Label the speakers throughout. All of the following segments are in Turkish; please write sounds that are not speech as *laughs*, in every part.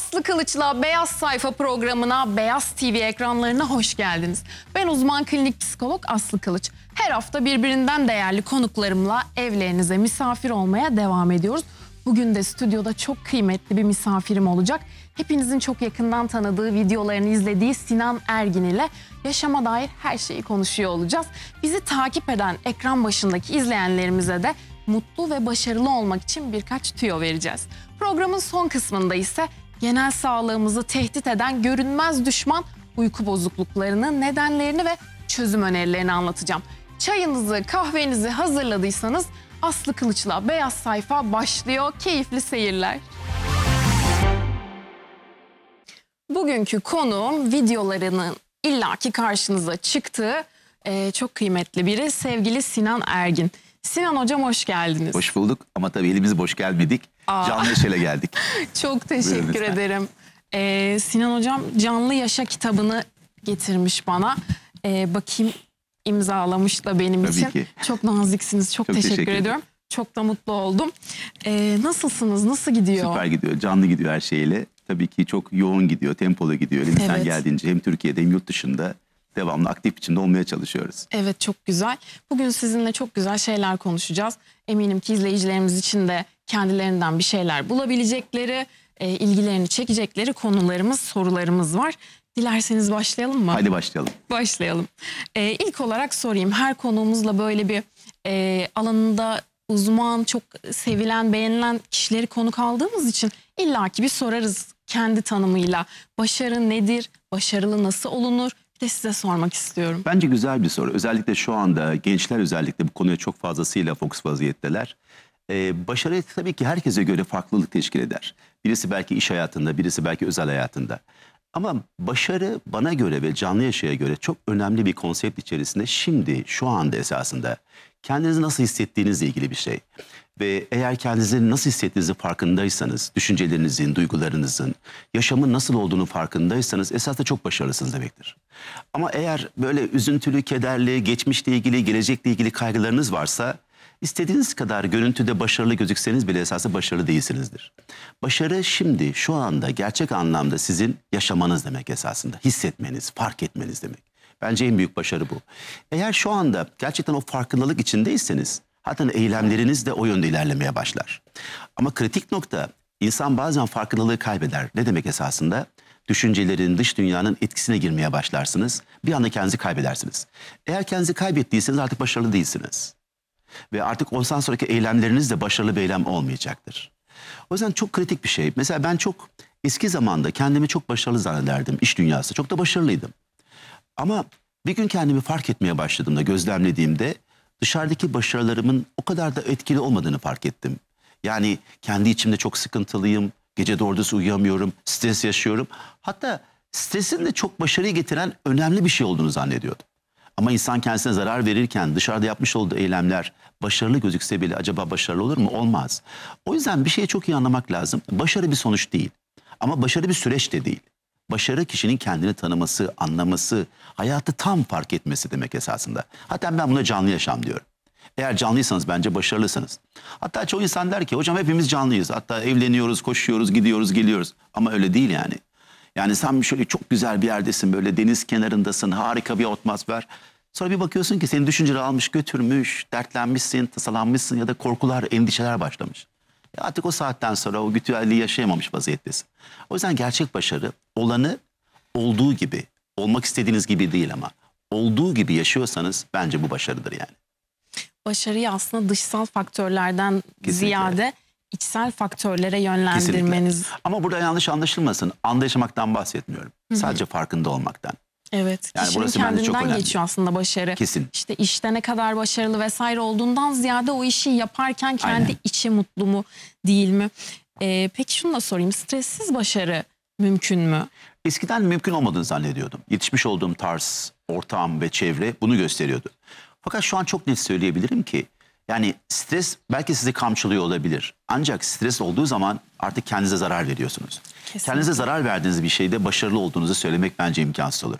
Speaker 1: Aslı Kılıç'la Beyaz Sayfa programına, Beyaz TV ekranlarına hoş geldiniz. Ben uzman klinik psikolog Aslı Kılıç. Her hafta birbirinden değerli konuklarımla evlerinize misafir olmaya devam ediyoruz. Bugün de stüdyoda çok kıymetli bir misafirim olacak. Hepinizin çok yakından tanıdığı videolarını izlediği Sinan Ergin ile yaşama dair her şeyi konuşuyor olacağız. Bizi takip eden ekran başındaki izleyenlerimize de mutlu ve başarılı olmak için birkaç tüyo vereceğiz. Programın son kısmında ise genel sağlığımızı tehdit eden görünmez düşman uyku bozukluklarının nedenlerini ve çözüm önerilerini anlatacağım. Çayınızı, kahvenizi hazırladıysanız Aslı Kılıç'la Beyaz Sayfa başlıyor. Keyifli seyirler. Bugünkü konuğum videolarının illaki karşınıza çıktığı e, çok kıymetli biri sevgili Sinan Ergin. Sinan Hocam hoş geldiniz. Hoş
Speaker 2: bulduk ama tabii elimiz boş gelmedik. Aa. Canlı Yaşar'a geldik.
Speaker 1: *laughs* Çok teşekkür ederim. Ee, Sinan Hocam Canlı Yaşa kitabını getirmiş bana. Ee, bakayım imzalamış da benim tabii için. Ki. Çok naziksiniz. Çok, çok teşekkür, teşekkür ediyorum. Çok da mutlu oldum. Ee, nasılsınız? Nasıl gidiyor? Süper
Speaker 2: gidiyor. Canlı gidiyor her şeyle. Tabii ki çok yoğun gidiyor. Tempolu gidiyor. Elimizden evet. geldiğince hem Türkiye'de hem yurt dışında devamlı
Speaker 1: aktif biçimde olmaya çalışıyoruz. Evet çok güzel. Bugün sizinle çok güzel şeyler konuşacağız. Eminim ki izleyicilerimiz için de kendilerinden bir şeyler bulabilecekleri, e, ilgilerini çekecekleri konularımız, sorularımız var. Dilerseniz başlayalım mı? Hadi başlayalım. Başlayalım. E, ilk olarak sorayım. Her konuğumuzla böyle bir e, alanında uzman, çok sevilen, beğenilen kişileri konuk aldığımız için illaki bir sorarız kendi tanımıyla. Başarı nedir? Başarılı nasıl olunur? de size sormak istiyorum.
Speaker 2: Bence güzel bir soru. Özellikle şu anda gençler özellikle bu konuya çok fazlasıyla fokus vaziyetteler. Ee, başarı tabii ki herkese göre farklılık teşkil eder. Birisi belki iş hayatında, birisi belki özel hayatında. Ama başarı bana göre ve canlı yaşaya göre çok önemli bir konsept içerisinde şimdi, şu anda esasında kendinizi nasıl hissettiğinizle ilgili bir şey. Ve eğer kendinizi nasıl hissettiğinizi farkındaysanız, düşüncelerinizin, duygularınızın, yaşamın nasıl olduğunu farkındaysanız esasında çok başarılısınız demektir. Ama eğer böyle üzüntülü, kederli, geçmişle ilgili, gelecekle ilgili kaygılarınız varsa istediğiniz kadar görüntüde başarılı gözükseniz bile esasında başarılı değilsinizdir. Başarı şimdi, şu anda gerçek anlamda sizin yaşamanız demek esasında. Hissetmeniz, fark etmeniz demek. Bence en büyük başarı bu. Eğer şu anda gerçekten o farkındalık içindeyseniz Hatta eylemleriniz de o yönde ilerlemeye başlar. Ama kritik nokta insan bazen farkındalığı kaybeder. Ne demek esasında? Düşüncelerin, dış dünyanın etkisine girmeye başlarsınız. Bir anda kendinizi kaybedersiniz. Eğer kendinizi kaybettiyseniz artık başarılı değilsiniz. Ve artık ondan sonraki eylemleriniz de başarılı bir eylem olmayacaktır. O yüzden çok kritik bir şey. Mesela ben çok eski zamanda kendimi çok başarılı zannederdim iş dünyasında Çok da başarılıydım. Ama bir gün kendimi fark etmeye başladığımda, gözlemlediğimde dışarıdaki başarılarımın o kadar da etkili olmadığını fark ettim. Yani kendi içimde çok sıkıntılıyım, gece doğrusu uyuyamıyorum, stres yaşıyorum. Hatta stresin de çok başarıyı getiren önemli bir şey olduğunu zannediyordum. Ama insan kendisine zarar verirken dışarıda yapmış olduğu eylemler başarılı gözükse bile acaba başarılı olur mu? Olmaz. O yüzden bir şeyi çok iyi anlamak lazım. Başarı bir sonuç değil. Ama başarı bir süreç de değil. Başarı kişinin kendini tanıması, anlaması, hayatı tam fark etmesi demek esasında. Hatta ben buna canlı yaşam diyorum. Eğer canlıysanız bence başarılısınız. Hatta çoğu insan der ki hocam hepimiz canlıyız. Hatta evleniyoruz, koşuyoruz, gidiyoruz, geliyoruz. Ama öyle değil yani. Yani sen şöyle çok güzel bir yerdesin böyle deniz kenarındasın harika bir atmosfer. Sonra bir bakıyorsun ki seni düşünceler almış götürmüş, dertlenmişsin, tasalanmışsın ya da korkular, endişeler başlamış artık o saatten sonra o gütüelliği yaşayamamış vaziyettesin. O yüzden gerçek başarı olanı olduğu gibi, olmak istediğiniz gibi değil ama olduğu gibi yaşıyorsanız bence bu başarıdır yani.
Speaker 1: Başarıyı aslında dışsal faktörlerden Kesinlikle. ziyade içsel faktörlere yönlendirmeniz. Kesinlikle.
Speaker 2: Ama burada yanlış anlaşılmasın. Anda yaşamaktan bahsetmiyorum. Hı -hı. Sadece farkında olmaktan.
Speaker 1: Evet. Yani kişinin burası bence çok kendinden önemli. geçiyor aslında başarı. Kesin. İşte işte ne kadar başarılı vesaire olduğundan ziyade o işi yaparken kendi Aynen. içi mutlu mu değil mi? Ee, peki şunu da sorayım. Stressiz başarı mümkün mü?
Speaker 2: Eskiden mümkün olmadığını zannediyordum. Yetişmiş olduğum tarz, ortam ve çevre bunu gösteriyordu. Fakat şu an çok net söyleyebilirim ki yani stres belki sizi kamçılıyor olabilir. Ancak stres olduğu zaman artık kendinize zarar veriyorsunuz. Kesinlikle. Kendinize zarar verdiğiniz bir şeyde başarılı olduğunuzu söylemek bence imkansız olur.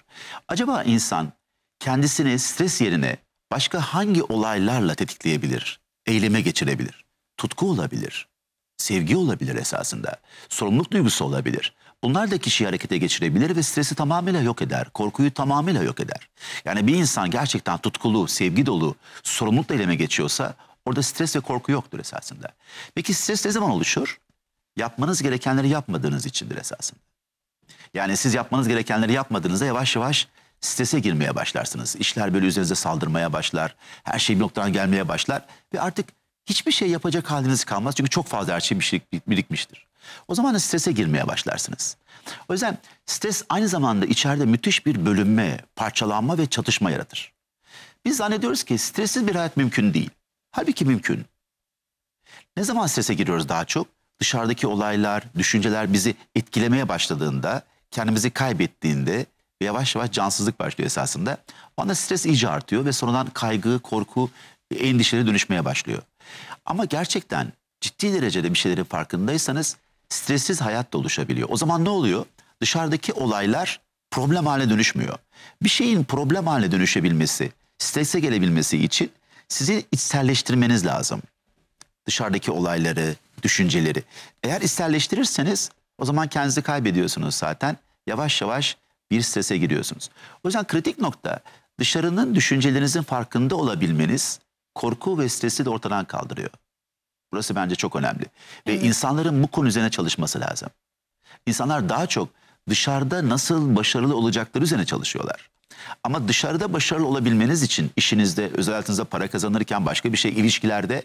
Speaker 2: Acaba insan kendisini stres yerine başka hangi olaylarla tetikleyebilir, eyleme geçirebilir? Tutku olabilir, sevgi olabilir esasında, sorumluluk duygusu olabilir. Bunlar da kişiyi harekete geçirebilir ve stresi tamamıyla yok eder, korkuyu tamamıyla yok eder. Yani bir insan gerçekten tutkulu, sevgi dolu, sorumlulukla eyleme geçiyorsa orada stres ve korku yoktur esasında. Peki stres ne zaman oluşur? yapmanız gerekenleri yapmadığınız içindir esasında. Yani siz yapmanız gerekenleri yapmadığınızda yavaş yavaş strese girmeye başlarsınız. İşler böyle üzerinize saldırmaya başlar. Her şey bir noktadan gelmeye başlar. Ve artık hiçbir şey yapacak haliniz kalmaz. Çünkü çok fazla her şey birikmiştir. O zaman da strese girmeye başlarsınız. O yüzden stres aynı zamanda içeride müthiş bir bölünme, parçalanma ve çatışma yaratır. Biz zannediyoruz ki stressiz bir hayat mümkün değil. Halbuki mümkün. Ne zaman strese giriyoruz daha çok? dışarıdaki olaylar, düşünceler bizi etkilemeye başladığında, kendimizi kaybettiğinde ve yavaş yavaş cansızlık başlıyor esasında. O anda stres iyice artıyor ve sonradan kaygı, korku, endişelere dönüşmeye başlıyor. Ama gerçekten ciddi derecede bir şeylerin farkındaysanız stressiz hayat da oluşabiliyor. O zaman ne oluyor? Dışarıdaki olaylar problem haline dönüşmüyor. Bir şeyin problem haline dönüşebilmesi, strese gelebilmesi için sizi içselleştirmeniz lazım. Dışarıdaki olayları, düşünceleri. Eğer isterleştirirseniz o zaman kendinizi kaybediyorsunuz zaten. Yavaş yavaş bir strese giriyorsunuz. O yüzden kritik nokta dışarının düşüncelerinizin farkında olabilmeniz korku ve stresi de ortadan kaldırıyor. Burası bence çok önemli. Ve evet. insanların bu konu üzerine çalışması lazım. İnsanlar daha çok dışarıda nasıl başarılı olacakları üzerine çalışıyorlar. Ama dışarıda başarılı olabilmeniz için işinizde, özel hayatınızda para kazanırken başka bir şey, ilişkilerde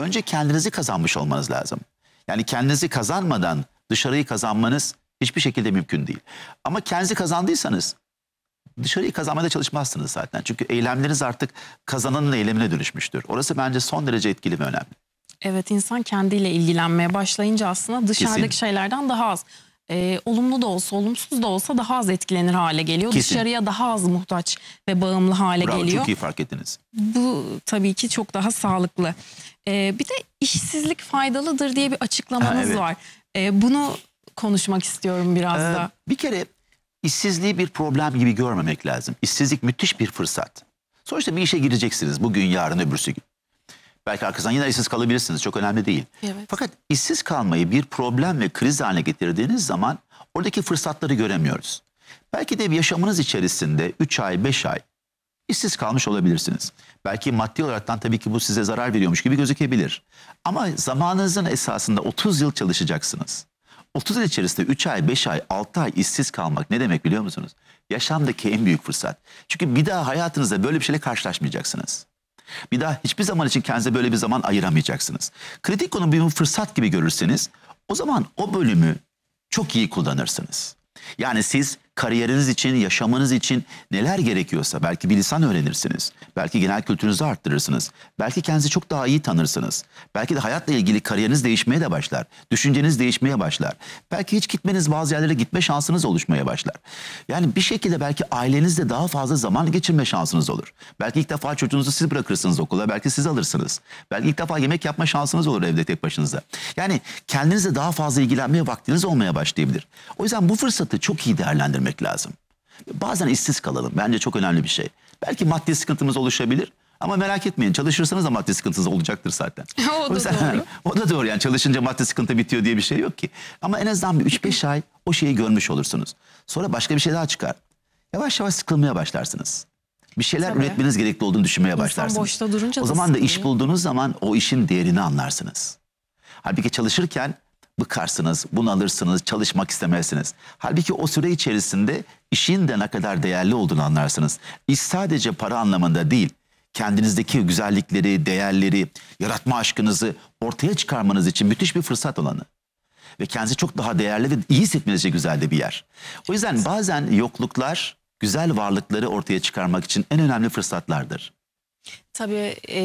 Speaker 2: önce kendinizi kazanmış olmanız lazım. Yani kendinizi kazanmadan dışarıyı kazanmanız hiçbir şekilde mümkün değil. Ama kendinizi kazandıysanız dışarıyı kazanmaya da çalışmazsınız zaten. Çünkü eylemleriniz artık kazananın eylemine dönüşmüştür. Orası bence son derece etkili ve önemli.
Speaker 1: Evet insan kendiyle ilgilenmeye başlayınca aslında dışarıdaki Kesin. şeylerden daha az e, olumlu da olsa olumsuz da olsa daha az etkilenir hale geliyor. Kesin. Dışarıya daha az muhtaç ve bağımlı hale Bravo, geliyor. Çok iyi
Speaker 2: fark ettiniz.
Speaker 1: Bu tabii ki çok daha sağlıklı. E, bir de işsizlik faydalıdır diye bir açıklamanız ha, evet. var. E, bunu konuşmak istiyorum biraz ee, da. Bir kere
Speaker 2: işsizliği bir problem gibi görmemek lazım. İşsizlik müthiş bir fırsat. Sonuçta bir işe gireceksiniz bugün, yarın, öbürsü gün. Belki arkasından yine işsiz kalabilirsiniz. Çok önemli değil. Evet. Fakat işsiz kalmayı bir problem ve kriz haline getirdiğiniz zaman oradaki fırsatları göremiyoruz. Belki de bir yaşamınız içerisinde 3 ay, 5 ay işsiz kalmış olabilirsiniz. Belki maddi olaraktan tabii ki bu size zarar veriyormuş gibi gözükebilir. Ama zamanınızın esasında 30 yıl çalışacaksınız. 30 yıl içerisinde 3 ay, 5 ay, 6 ay işsiz kalmak ne demek biliyor musunuz? Yaşamdaki en büyük fırsat. Çünkü bir daha hayatınızda böyle bir şeyle karşılaşmayacaksınız. Bir daha hiçbir zaman için kendinize böyle bir zaman ayıramayacaksınız. Kritik konu bir fırsat gibi görürseniz o zaman o bölümü çok iyi kullanırsınız. Yani siz kariyeriniz için, yaşamınız için neler gerekiyorsa belki bir lisan öğrenirsiniz. Belki genel kültürünüzü arttırırsınız. Belki kendinizi çok daha iyi tanırsınız. Belki de hayatla ilgili kariyeriniz değişmeye de başlar. Düşünceniz değişmeye başlar. Belki hiç gitmeniz bazı yerlere gitme şansınız oluşmaya başlar. Yani bir şekilde belki ailenizle daha fazla zaman geçirme şansınız olur. Belki ilk defa çocuğunuzu siz bırakırsınız okula, belki siz alırsınız. Belki ilk defa yemek yapma şansınız olur evde tek başınıza. Yani kendinizle daha fazla ilgilenmeye vaktiniz olmaya başlayabilir. O yüzden bu fırsatı çok iyi değerlendirmek vermek lazım. Bazen işsiz kalalım. Bence çok önemli bir şey. Belki maddi sıkıntımız oluşabilir. Ama merak etmeyin çalışırsanız da maddi sıkıntınız olacaktır zaten.
Speaker 1: *laughs* o da o yüzden, doğru.
Speaker 2: *laughs* o da doğru yani çalışınca maddi sıkıntı bitiyor diye bir şey yok ki. Ama en azından bir 3-5 ay o şeyi görmüş olursunuz. Sonra başka bir şey daha çıkar. Yavaş yavaş sıkılmaya başlarsınız. Bir şeyler Tabii. üretmeniz gerekli olduğunu düşünmeye İnsan başlarsınız. boşta durunca O zaman da sıkılıyor. iş bulduğunuz zaman o işin değerini anlarsınız. Halbuki çalışırken bıkarsınız, bunalırsınız, çalışmak istemezsiniz. Halbuki o süre içerisinde işin de ne kadar değerli olduğunu anlarsınız. İş sadece para anlamında değil, kendinizdeki güzellikleri, değerleri, yaratma aşkınızı ortaya çıkarmanız için müthiş bir fırsat olanı. Ve kendinizi çok daha değerli ve iyi hissetmeniz güzel de bir yer. O yüzden bazen yokluklar güzel varlıkları ortaya çıkarmak için en önemli fırsatlardır.
Speaker 1: Tabii e,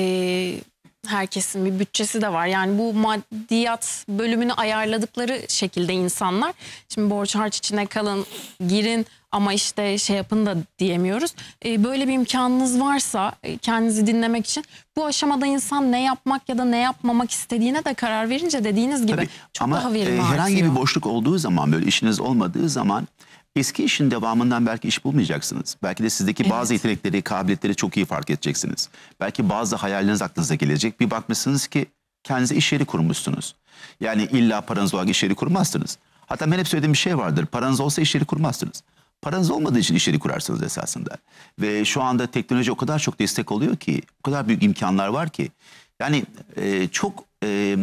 Speaker 1: herkesin bir bütçesi de var. Yani bu maddiyat bölümünü ayarladıkları şekilde insanlar. Şimdi borç harç içine kalın, girin ama işte şey yapın da diyemiyoruz. E, böyle bir imkanınız varsa e, kendinizi dinlemek için bu aşamada insan ne yapmak ya da ne yapmamak istediğine de karar verince dediğiniz gibi Tabii, çok daha verimli e, herhangi bir
Speaker 2: boşluk olduğu zaman böyle işiniz olmadığı zaman eski işin devamından belki iş bulmayacaksınız. Belki de sizdeki evet. bazı yetenekleri, kabiliyetleri çok iyi fark edeceksiniz. Belki bazı hayalleriniz aklınıza gelecek. Bir bakmışsınız ki kendinize iş yeri kurmuşsunuz. Yani illa paranız olarak iş yeri kurmazsınız. Hatta ben hep söylediğim bir şey vardır. Paranız olsa iş yeri kurmazsınız paranız olmadığı için işleri kurarsınız esasında. Ve şu anda teknoloji o kadar çok destek oluyor ki, o kadar büyük imkanlar var ki. Yani e, çok e,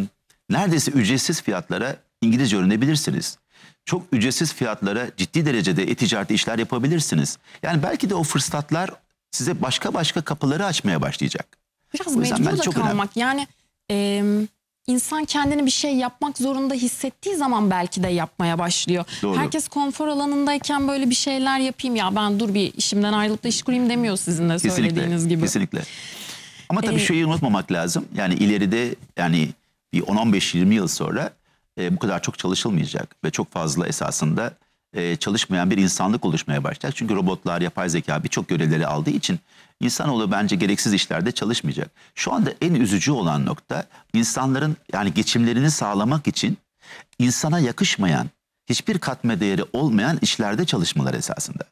Speaker 2: neredeyse ücretsiz fiyatlara İngilizce öğrenebilirsiniz. Çok ücretsiz fiyatlara ciddi derecede e-ticarette işler yapabilirsiniz. Yani belki de o fırsatlar size başka başka kapıları açmaya başlayacak.
Speaker 1: Biraz mecbur da çok kalmak. Önemli. Yani e, İnsan kendini bir şey yapmak zorunda hissettiği zaman belki de yapmaya başlıyor. Doğru. Herkes konfor alanındayken böyle bir şeyler yapayım ya ben dur bir işimden ayrılıp da iş kurayım demiyor sizin de kesinlikle, söylediğiniz gibi. Kesinlikle. Ama tabii ee, şeyi
Speaker 2: unutmamak lazım. Yani ileride yani bir 10-15-20 yıl sonra e, bu kadar çok çalışılmayacak ve çok fazla esasında e, çalışmayan bir insanlık oluşmaya başlar. Çünkü robotlar, yapay zeka birçok görevleri aldığı için insanoğlu bence gereksiz işlerde çalışmayacak. Şu anda en üzücü olan nokta insanların yani geçimlerini sağlamak için insana yakışmayan, hiçbir katma değeri olmayan işlerde çalışmalar esasında.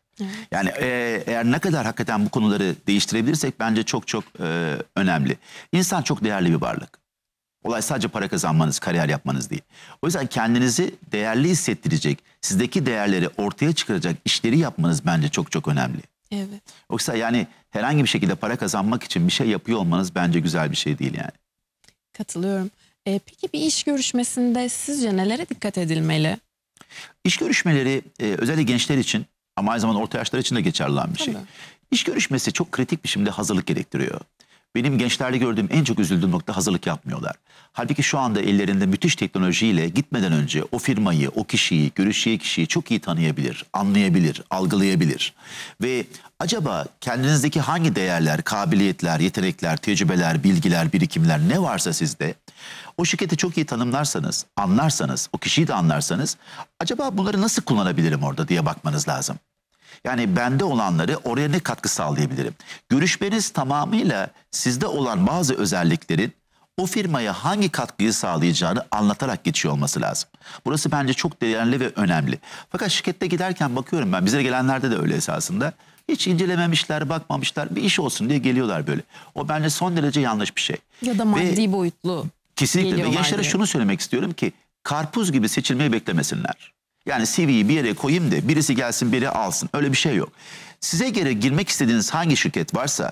Speaker 2: Yani e, eğer ne kadar hakikaten bu konuları değiştirebilirsek bence çok çok e, önemli. İnsan çok değerli bir varlık. Olay sadece para kazanmanız, kariyer yapmanız değil. O yüzden kendinizi değerli hissettirecek, sizdeki değerleri ortaya çıkaracak işleri yapmanız bence çok çok önemli. Evet. Yoksa yani herhangi bir şekilde para kazanmak için bir şey yapıyor olmanız bence güzel bir şey değil yani.
Speaker 1: Katılıyorum. E, peki bir iş görüşmesinde sizce nelere dikkat edilmeli? İş
Speaker 2: görüşmeleri e, özellikle gençler için ama aynı zamanda orta yaşlar için de geçerli olan bir şey. Tabii. şey. İş görüşmesi çok kritik bir biçimde hazırlık gerektiriyor. Benim gençlerde gördüğüm en çok üzüldüğüm nokta hazırlık yapmıyorlar. Halbuki şu anda ellerinde müthiş teknolojiyle gitmeden önce o firmayı, o kişiyi, görüşeceği kişiyi çok iyi tanıyabilir, anlayabilir, algılayabilir. Ve acaba kendinizdeki hangi değerler, kabiliyetler, yetenekler, tecrübeler, bilgiler, birikimler ne varsa sizde o şirketi çok iyi tanımlarsanız, anlarsanız, o kişiyi de anlarsanız acaba bunları nasıl kullanabilirim orada diye bakmanız lazım. Yani bende olanları oraya ne katkı sağlayabilirim? Görüşmeniz tamamıyla sizde olan bazı özelliklerin o firmaya hangi katkıyı sağlayacağını anlatarak geçiyor olması lazım. Burası bence çok değerli ve önemli. Fakat şirkette giderken bakıyorum ben bize gelenlerde de öyle esasında. Hiç incelememişler, bakmamışlar. Bir iş olsun diye geliyorlar böyle. O bence son derece yanlış bir şey.
Speaker 1: Ya da maddi ve boyutlu. Kesinlikle. Ve gençlere diye. şunu
Speaker 2: söylemek istiyorum ki karpuz gibi seçilmeyi beklemesinler. Yani CV'yi bir yere koyayım da birisi gelsin biri alsın. Öyle bir şey yok. Size göre girmek istediğiniz hangi şirket varsa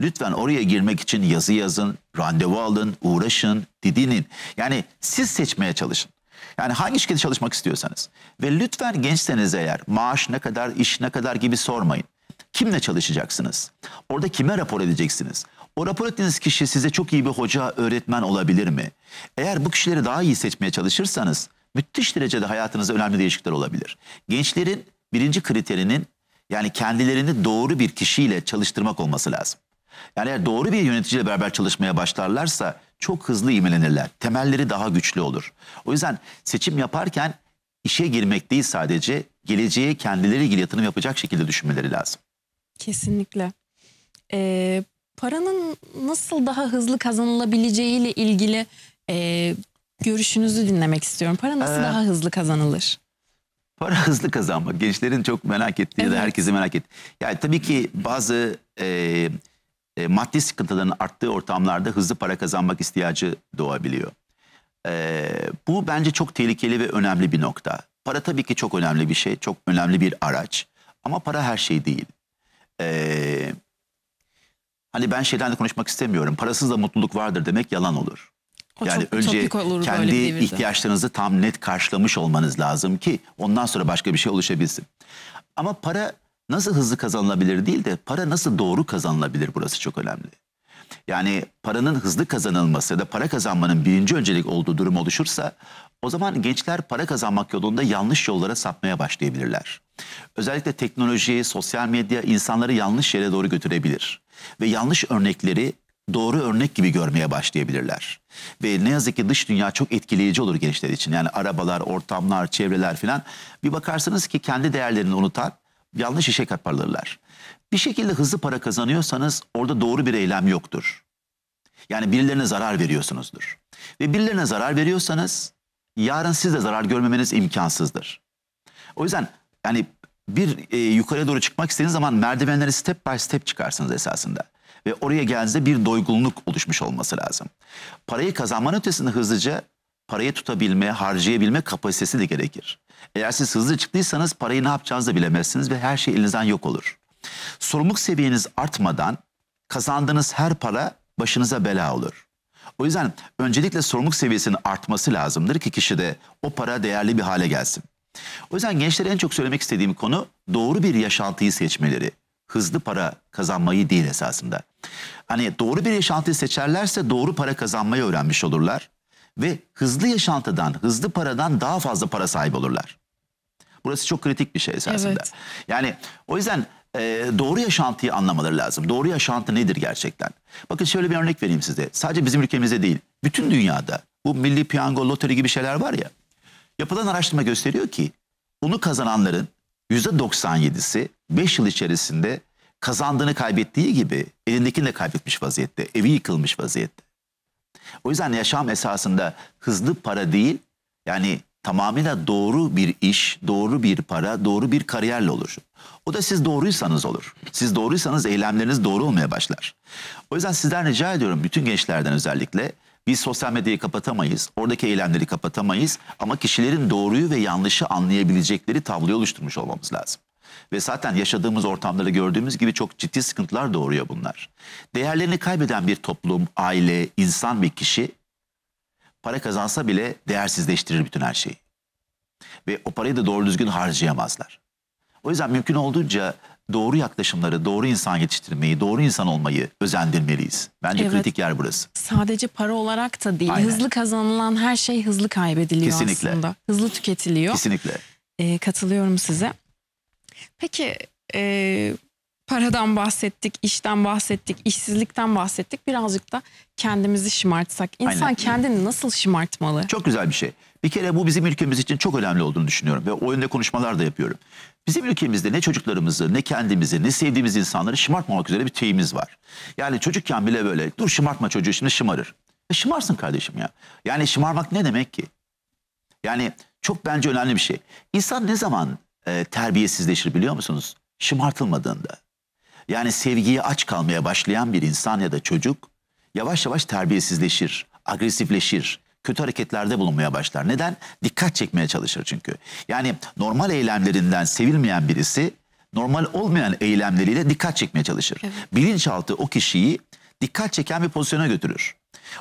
Speaker 2: lütfen oraya girmek için yazı yazın, randevu alın, uğraşın, didinin. Yani siz seçmeye çalışın. Yani hangi şirkette çalışmak istiyorsanız. Ve lütfen gençseniz eğer maaş ne kadar, iş ne kadar gibi sormayın. Kimle çalışacaksınız? Orada kime rapor edeceksiniz? O rapor ettiğiniz kişi size çok iyi bir hoca, öğretmen olabilir mi? Eğer bu kişileri daha iyi seçmeye çalışırsanız müthiş derecede hayatınızda önemli değişiklikler olabilir. Gençlerin birinci kriterinin yani kendilerini doğru bir kişiyle çalıştırmak olması lazım. Yani eğer doğru bir yöneticiyle beraber çalışmaya başlarlarsa çok hızlı imelenirler. Temelleri daha güçlü olur. O yüzden seçim yaparken işe girmek değil sadece geleceğe kendileri ilgili yatırım yapacak şekilde düşünmeleri lazım.
Speaker 1: Kesinlikle. Ee, paranın nasıl daha hızlı kazanılabileceğiyle ilgili e, görüşünüzü dinlemek istiyorum. Para nasıl ee, daha hızlı kazanılır? Para
Speaker 2: hızlı kazanmak. Gençlerin çok merak ettiği evet. de herkesi merak et. Yani tabii ki bazı e, e, maddi sıkıntıların arttığı ortamlarda hızlı para kazanmak ihtiyacı doğabiliyor. E, bu bence çok tehlikeli ve önemli bir nokta. Para tabii ki çok önemli bir şey, çok önemli bir araç. Ama para her şey değil. Ee, hani ben şeylerle konuşmak istemiyorum. Parasız da mutluluk vardır demek yalan olur. O yani çok, önce kendi ihtiyaçlarınızı tam net karşılamış olmanız lazım ki ondan sonra başka bir şey oluşabilsin. Ama para nasıl hızlı kazanılabilir değil de para nasıl doğru kazanılabilir burası çok önemli. Yani paranın hızlı kazanılması ya da para kazanmanın birinci öncelik olduğu durum oluşursa o zaman gençler para kazanmak yolunda yanlış yollara sapmaya başlayabilirler. Özellikle teknoloji, sosyal medya insanları yanlış yere doğru götürebilir. Ve yanlış örnekleri doğru örnek gibi görmeye başlayabilirler. Ve ne yazık ki dış dünya çok etkileyici olur gençler için. Yani arabalar, ortamlar, çevreler filan. Bir bakarsınız ki kendi değerlerini unutan yanlış işe kaparlarlar. Bir şekilde hızlı para kazanıyorsanız orada doğru bir eylem yoktur. Yani birilerine zarar veriyorsunuzdur. Ve birilerine zarar veriyorsanız yarın siz de zarar görmemeniz imkansızdır. O yüzden yani bir e, yukarıya doğru çıkmak istediğiniz zaman merdivenleri step by step çıkarsınız esasında ve oraya geldiğinizde bir doygunluk oluşmuş olması lazım. Parayı kazanmanın ötesinde hızlıca parayı tutabilme, harcayabilme kapasitesi de gerekir. Eğer siz hızlı çıktıysanız parayı ne yapacağınızı bilemezsiniz ve her şey elinizden yok olur. Sorumluluk seviyeniz artmadan kazandığınız her para başınıza bela olur. O yüzden öncelikle sorumluluk seviyesinin artması lazımdır ki kişi de o para değerli bir hale gelsin. O yüzden gençlere en çok söylemek istediğim konu doğru bir yaşantıyı seçmeleri hızlı para kazanmayı değil esasında. Hani doğru bir yaşantı seçerlerse doğru para kazanmayı öğrenmiş olurlar ve hızlı yaşantıdan, hızlı paradan daha fazla para sahibi olurlar. Burası çok kritik bir şey esasında. Evet. Yani o yüzden e, doğru yaşantıyı anlamaları lazım. Doğru yaşantı nedir gerçekten? Bakın şöyle bir örnek vereyim size. Sadece bizim ülkemizde değil, bütün dünyada bu milli piyango, loteri gibi şeyler var ya. Yapılan araştırma gösteriyor ki onu kazananların %97'si 5 yıl içerisinde kazandığını kaybettiği gibi elindekini de kaybetmiş vaziyette. Evi yıkılmış vaziyette. O yüzden yaşam esasında hızlı para değil yani tamamıyla doğru bir iş, doğru bir para, doğru bir kariyerle olur. O da siz doğruysanız olur. Siz doğruysanız eylemleriniz doğru olmaya başlar. O yüzden sizden rica ediyorum bütün gençlerden özellikle biz sosyal medyayı kapatamayız, oradaki eylemleri kapatamayız ama kişilerin doğruyu ve yanlışı anlayabilecekleri tabloyu oluşturmuş olmamız lazım. Ve zaten yaşadığımız ortamları gördüğümüz gibi çok ciddi sıkıntılar doğuruyor bunlar. Değerlerini kaybeden bir toplum, aile, insan bir kişi para kazansa bile değersizleştirir bütün her şeyi. Ve o parayı da doğru düzgün harcayamazlar. O yüzden mümkün olduğunca doğru yaklaşımları, doğru insan yetiştirmeyi, doğru insan olmayı özendirmeliyiz. Bence evet. kritik yer burası.
Speaker 1: Sadece para olarak da değil. Aynen. Hızlı kazanılan her şey hızlı kaybediliyor Kesinlikle. aslında. Hızlı tüketiliyor. Kesinlikle. Ee, katılıyorum size. Peki e, paradan bahsettik, işten bahsettik, işsizlikten bahsettik. Birazcık da kendimizi şımartsak. İnsan Aynen. kendini nasıl şımartmalı?
Speaker 2: Çok güzel bir şey. Bir kere bu bizim ülkemiz için çok önemli olduğunu düşünüyorum ve o yönde konuşmalar da yapıyorum. Bizim ülkemizde ne çocuklarımızı, ne kendimizi, ne sevdiğimiz insanları şımartmamak üzere bir teyimiz var. Yani çocukken bile böyle dur şımartma çocuğu şimdi şımarır. E şımarsın kardeşim ya. Yani şımarmak ne demek ki? Yani çok bence önemli bir şey. İnsan ne zaman e, terbiyesizleşir biliyor musunuz? Şımartılmadığında. Yani sevgiye aç kalmaya başlayan bir insan ya da çocuk yavaş yavaş terbiyesizleşir, agresifleşir kötü hareketlerde bulunmaya başlar. Neden? Dikkat çekmeye çalışır çünkü. Yani normal eylemlerinden sevilmeyen birisi normal olmayan eylemleriyle dikkat çekmeye çalışır. Evet. Bilinçaltı o kişiyi dikkat çeken bir pozisyona götürür.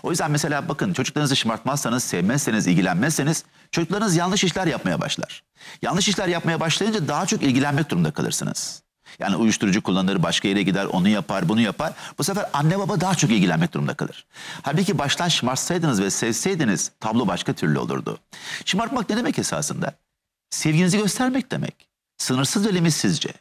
Speaker 2: O yüzden mesela bakın çocuklarınızı şımartmazsanız, sevmezseniz, ilgilenmezseniz çocuklarınız yanlış işler yapmaya başlar. Yanlış işler yapmaya başlayınca daha çok ilgilenmek durumunda kalırsınız. Yani uyuşturucu kullanır, başka yere gider, onu yapar, bunu yapar. Bu sefer anne baba daha çok ilgilenmek durumunda kalır. Halbuki baştan şımartsaydınız ve sevseydiniz tablo başka türlü olurdu. Şımartmak ne demek esasında? Sevginizi göstermek demek. Sınırsız ve limitsizce. Ya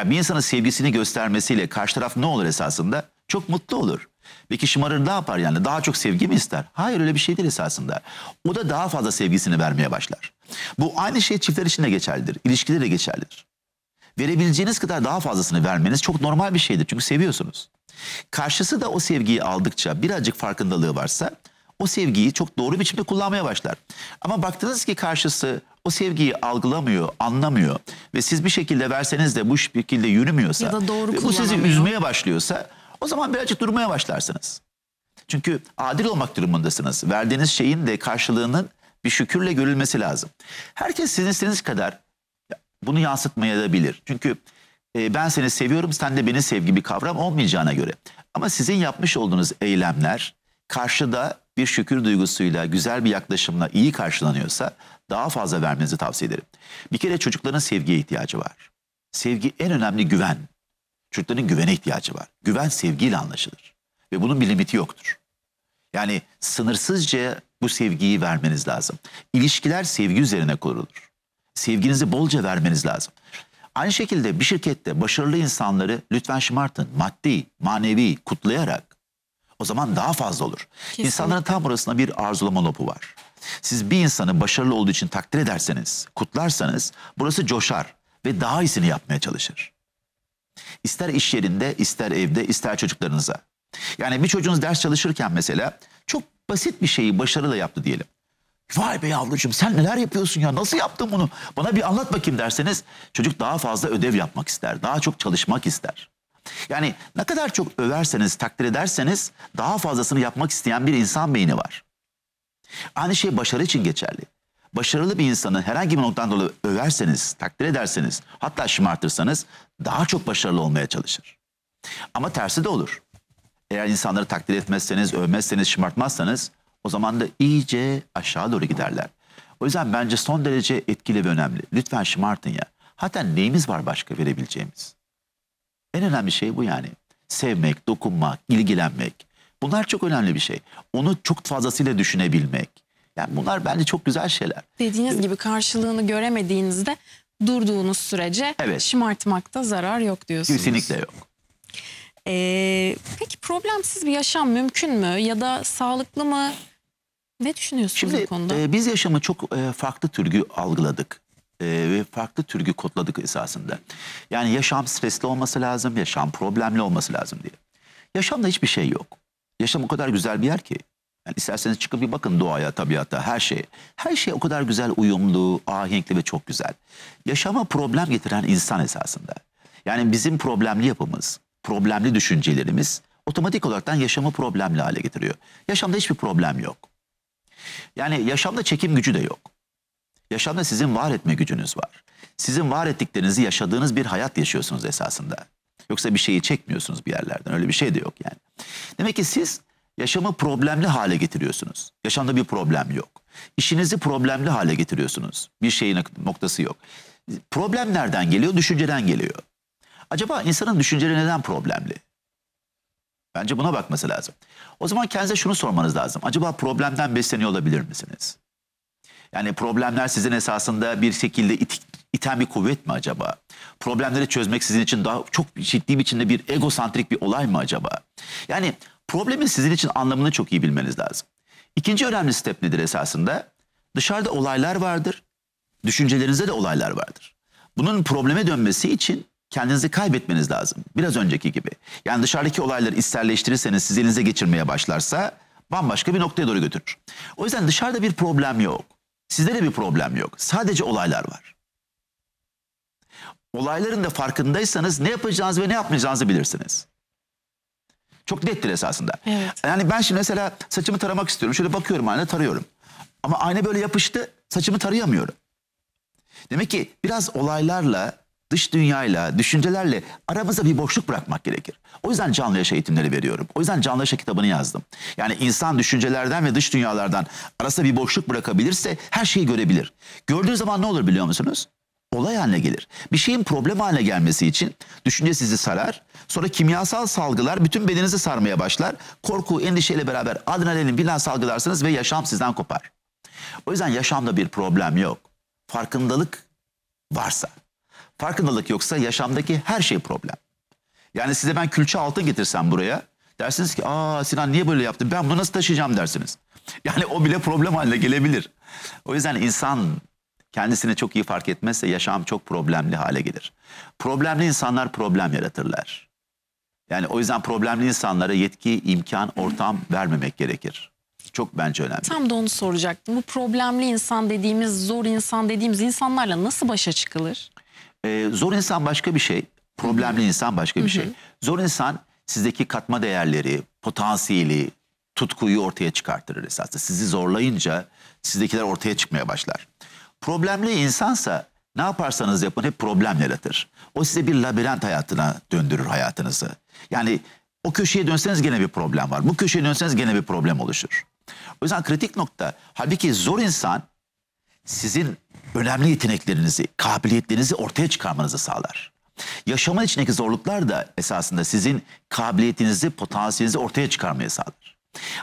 Speaker 2: yani bir insanın sevgisini göstermesiyle karşı taraf ne olur esasında? Çok mutlu olur. Peki şımarır ne yapar yani? Daha çok sevgi mi ister? Hayır öyle bir şey değil esasında. O da daha fazla sevgisini vermeye başlar. Bu aynı şey çiftler için de geçerlidir. İlişkileri de geçerlidir verebileceğiniz kadar daha fazlasını vermeniz çok normal bir şeydir. Çünkü seviyorsunuz. Karşısı da o sevgiyi aldıkça birazcık farkındalığı varsa o sevgiyi çok doğru biçimde kullanmaya başlar. Ama baktınız ki karşısı o sevgiyi algılamıyor, anlamıyor ve siz bir şekilde verseniz de bu şekilde yürümüyorsa ya da doğru bu sizi üzmeye başlıyorsa o zaman birazcık durmaya başlarsınız. Çünkü adil olmak durumundasınız. Verdiğiniz şeyin de karşılığının bir şükürle görülmesi lazım. Herkes sizin istediğiniz kadar bunu yansıtmayabilir Çünkü e, ben seni seviyorum sen de beni sevgi gibi kavram olmayacağına göre. Ama sizin yapmış olduğunuz eylemler karşıda bir şükür duygusuyla, güzel bir yaklaşımla iyi karşılanıyorsa daha fazla vermenizi tavsiye ederim. Bir kere çocukların sevgiye ihtiyacı var. Sevgi en önemli güven. Çocukların güvene ihtiyacı var. Güven sevgiyle anlaşılır. Ve bunun bir limiti yoktur. Yani sınırsızca bu sevgiyi vermeniz lazım. İlişkiler sevgi üzerine kurulur sevginizi bolca vermeniz lazım. Aynı şekilde bir şirkette başarılı insanları lütfen şımartın. Maddi, manevi, kutlayarak. O zaman daha fazla olur. Kesinlikle. İnsanların tam orasına bir arzulama lopu var. Siz bir insanı başarılı olduğu için takdir ederseniz, kutlarsanız burası coşar ve daha iyisini yapmaya çalışır. İster iş yerinde, ister evde, ister çocuklarınıza. Yani bir çocuğunuz ders çalışırken mesela çok basit bir şeyi başarılı yaptı diyelim. Vay be yavrucuğum sen neler yapıyorsun ya nasıl yaptın bunu? Bana bir anlat bakayım derseniz çocuk daha fazla ödev yapmak ister. Daha çok çalışmak ister. Yani ne kadar çok överseniz takdir ederseniz daha fazlasını yapmak isteyen bir insan beyni var. Aynı şey başarı için geçerli. Başarılı bir insanı herhangi bir noktadan dolayı överseniz, takdir ederseniz hatta şımartırsanız daha çok başarılı olmaya çalışır. Ama tersi de olur. Eğer insanları takdir etmezseniz, övmezseniz, şımartmazsanız o zaman da iyice aşağı doğru giderler. O yüzden bence son derece etkili ve önemli. Lütfen şımartın ya. Hatta neyimiz var başka verebileceğimiz? En önemli şey bu yani. Sevmek, dokunmak, ilgilenmek. Bunlar çok önemli bir şey. Onu çok fazlasıyla düşünebilmek. Yani bunlar bence çok güzel şeyler.
Speaker 1: Dediğiniz gibi karşılığını göremediğinizde durduğunuz sürece evet. şımartmakta zarar yok diyorsunuz. Kesinlikle yok. Ee, peki problemsiz bir yaşam mümkün mü? Ya da sağlıklı mı? Ne düşünüyorsunuz Şimdi, bu konuda?
Speaker 2: E, biz yaşamı çok e, farklı türlü algıladık e, ve farklı türgü kodladık esasında. Yani yaşam stresli olması lazım, yaşam problemli olması lazım diye. Yaşamda hiçbir şey yok. Yaşam o kadar güzel bir yer ki. Yani isterseniz çıkıp bir bakın doğaya, tabiata, her şey, Her şey o kadar güzel, uyumlu, ahenkli ve çok güzel. Yaşama problem getiren insan esasında. Yani bizim problemli yapımız, problemli düşüncelerimiz otomatik olaraktan yaşamı problemli hale getiriyor. Yaşamda hiçbir problem yok. Yani yaşamda çekim gücü de yok. Yaşamda sizin var etme gücünüz var. Sizin var ettiklerinizi yaşadığınız bir hayat yaşıyorsunuz esasında. Yoksa bir şeyi çekmiyorsunuz bir yerlerden. Öyle bir şey de yok yani. Demek ki siz yaşamı problemli hale getiriyorsunuz. Yaşamda bir problem yok. İşinizi problemli hale getiriyorsunuz. Bir şeyin noktası yok. Problem nereden geliyor? Düşünceden geliyor. Acaba insanın düşünceleri neden problemli? Bence buna bakması lazım. O zaman kendinize şunu sormanız lazım. Acaba problemden besleniyor olabilir misiniz? Yani problemler sizin esasında bir şekilde it, iten bir kuvvet mi acaba? Problemleri çözmek sizin için daha çok ciddi biçimde bir egosantrik bir olay mı acaba? Yani problemin sizin için anlamını çok iyi bilmeniz lazım. İkinci önemli step nedir esasında? Dışarıda olaylar vardır. Düşüncelerinize de olaylar vardır. Bunun probleme dönmesi için kendinizi kaybetmeniz lazım. Biraz önceki gibi. Yani dışarıdaki olayları isterleştirirseniz siz elinize geçirmeye başlarsa bambaşka bir noktaya doğru götürür. O yüzden dışarıda bir problem yok. Sizde de bir problem yok. Sadece olaylar var. Olayların da farkındaysanız ne yapacağınızı ve ne yapmayacağınızı bilirsiniz. Çok nettir esasında. Evet. Yani ben şimdi mesela saçımı taramak istiyorum. Şöyle bakıyorum aynada tarıyorum. Ama ayna böyle yapıştı saçımı tarayamıyorum. Demek ki biraz olaylarla dış dünyayla, düşüncelerle aramıza bir boşluk bırakmak gerekir. O yüzden canlı yaşa eğitimleri veriyorum. O yüzden canlı yaşa kitabını yazdım. Yani insan düşüncelerden ve dış dünyalardan arasında bir boşluk bırakabilirse her şeyi görebilir. Gördüğü zaman ne olur biliyor musunuz? olay haline gelir. Bir şeyin problem haline gelmesi için düşünce sizi sarar. Sonra kimyasal salgılar bütün bedeninizi sarmaya başlar. Korku, endişeyle beraber adrenalin filan salgılarsınız ve yaşam sizden kopar. O yüzden yaşamda bir problem yok. Farkındalık varsa. Farkındalık yoksa yaşamdaki her şey problem. Yani size ben külçe altın getirsem buraya dersiniz ki aa Sinan niye böyle yaptın ben bunu nasıl taşıyacağım dersiniz. *laughs* Yani o bile problem haline gelebilir. O yüzden insan kendisini çok iyi fark etmezse yaşam çok problemli hale gelir. Problemli insanlar problem yaratırlar. Yani o yüzden problemli insanlara yetki, imkan, ortam vermemek gerekir. Çok bence önemli.
Speaker 1: Tam da onu soracaktım. Bu problemli insan dediğimiz, zor insan dediğimiz insanlarla nasıl başa çıkılır?
Speaker 2: Ee, zor insan başka bir şey. Problemli Hı -hı. insan başka bir Hı şey. -hı. şey. Zor insan sizdeki katma değerleri, potansiyeli, tutkuyu ortaya çıkartır esasında. Sizi zorlayınca sizdekiler ortaya çıkmaya başlar. Problemli insansa ne yaparsanız yapın hep problem yaratır. O size bir labirent hayatına döndürür hayatınızı. Yani o köşeye dönseniz gene bir problem var. Bu köşeye dönseniz gene bir problem oluşur. O yüzden kritik nokta. Halbuki zor insan sizin önemli yeteneklerinizi, kabiliyetlerinizi ortaya çıkarmanızı sağlar. Yaşama içindeki zorluklar da esasında sizin kabiliyetinizi, potansiyelinizi ortaya çıkarmaya sağlar.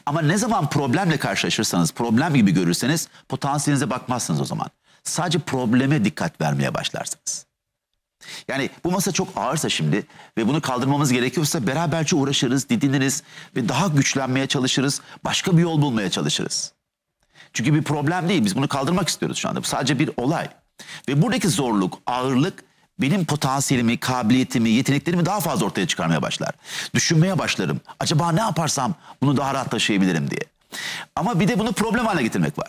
Speaker 2: Ama ne zaman problemle karşılaşırsanız, problem gibi görürseniz potansiyelinize bakmazsınız o zaman. Sadece probleme dikkat vermeye başlarsınız. Yani bu masa çok ağırsa şimdi ve bunu kaldırmamız gerekiyorsa beraberce uğraşırız, didiniriz ve daha güçlenmeye çalışırız, başka bir yol bulmaya çalışırız. Çünkü bir problem değil. Biz bunu kaldırmak istiyoruz şu anda. Bu sadece bir olay. Ve buradaki zorluk, ağırlık benim potansiyelimi, kabiliyetimi, yeteneklerimi daha fazla ortaya çıkarmaya başlar. Düşünmeye başlarım. Acaba ne yaparsam bunu daha rahat taşıyabilirim diye. Ama bir de bunu problem hale getirmek var.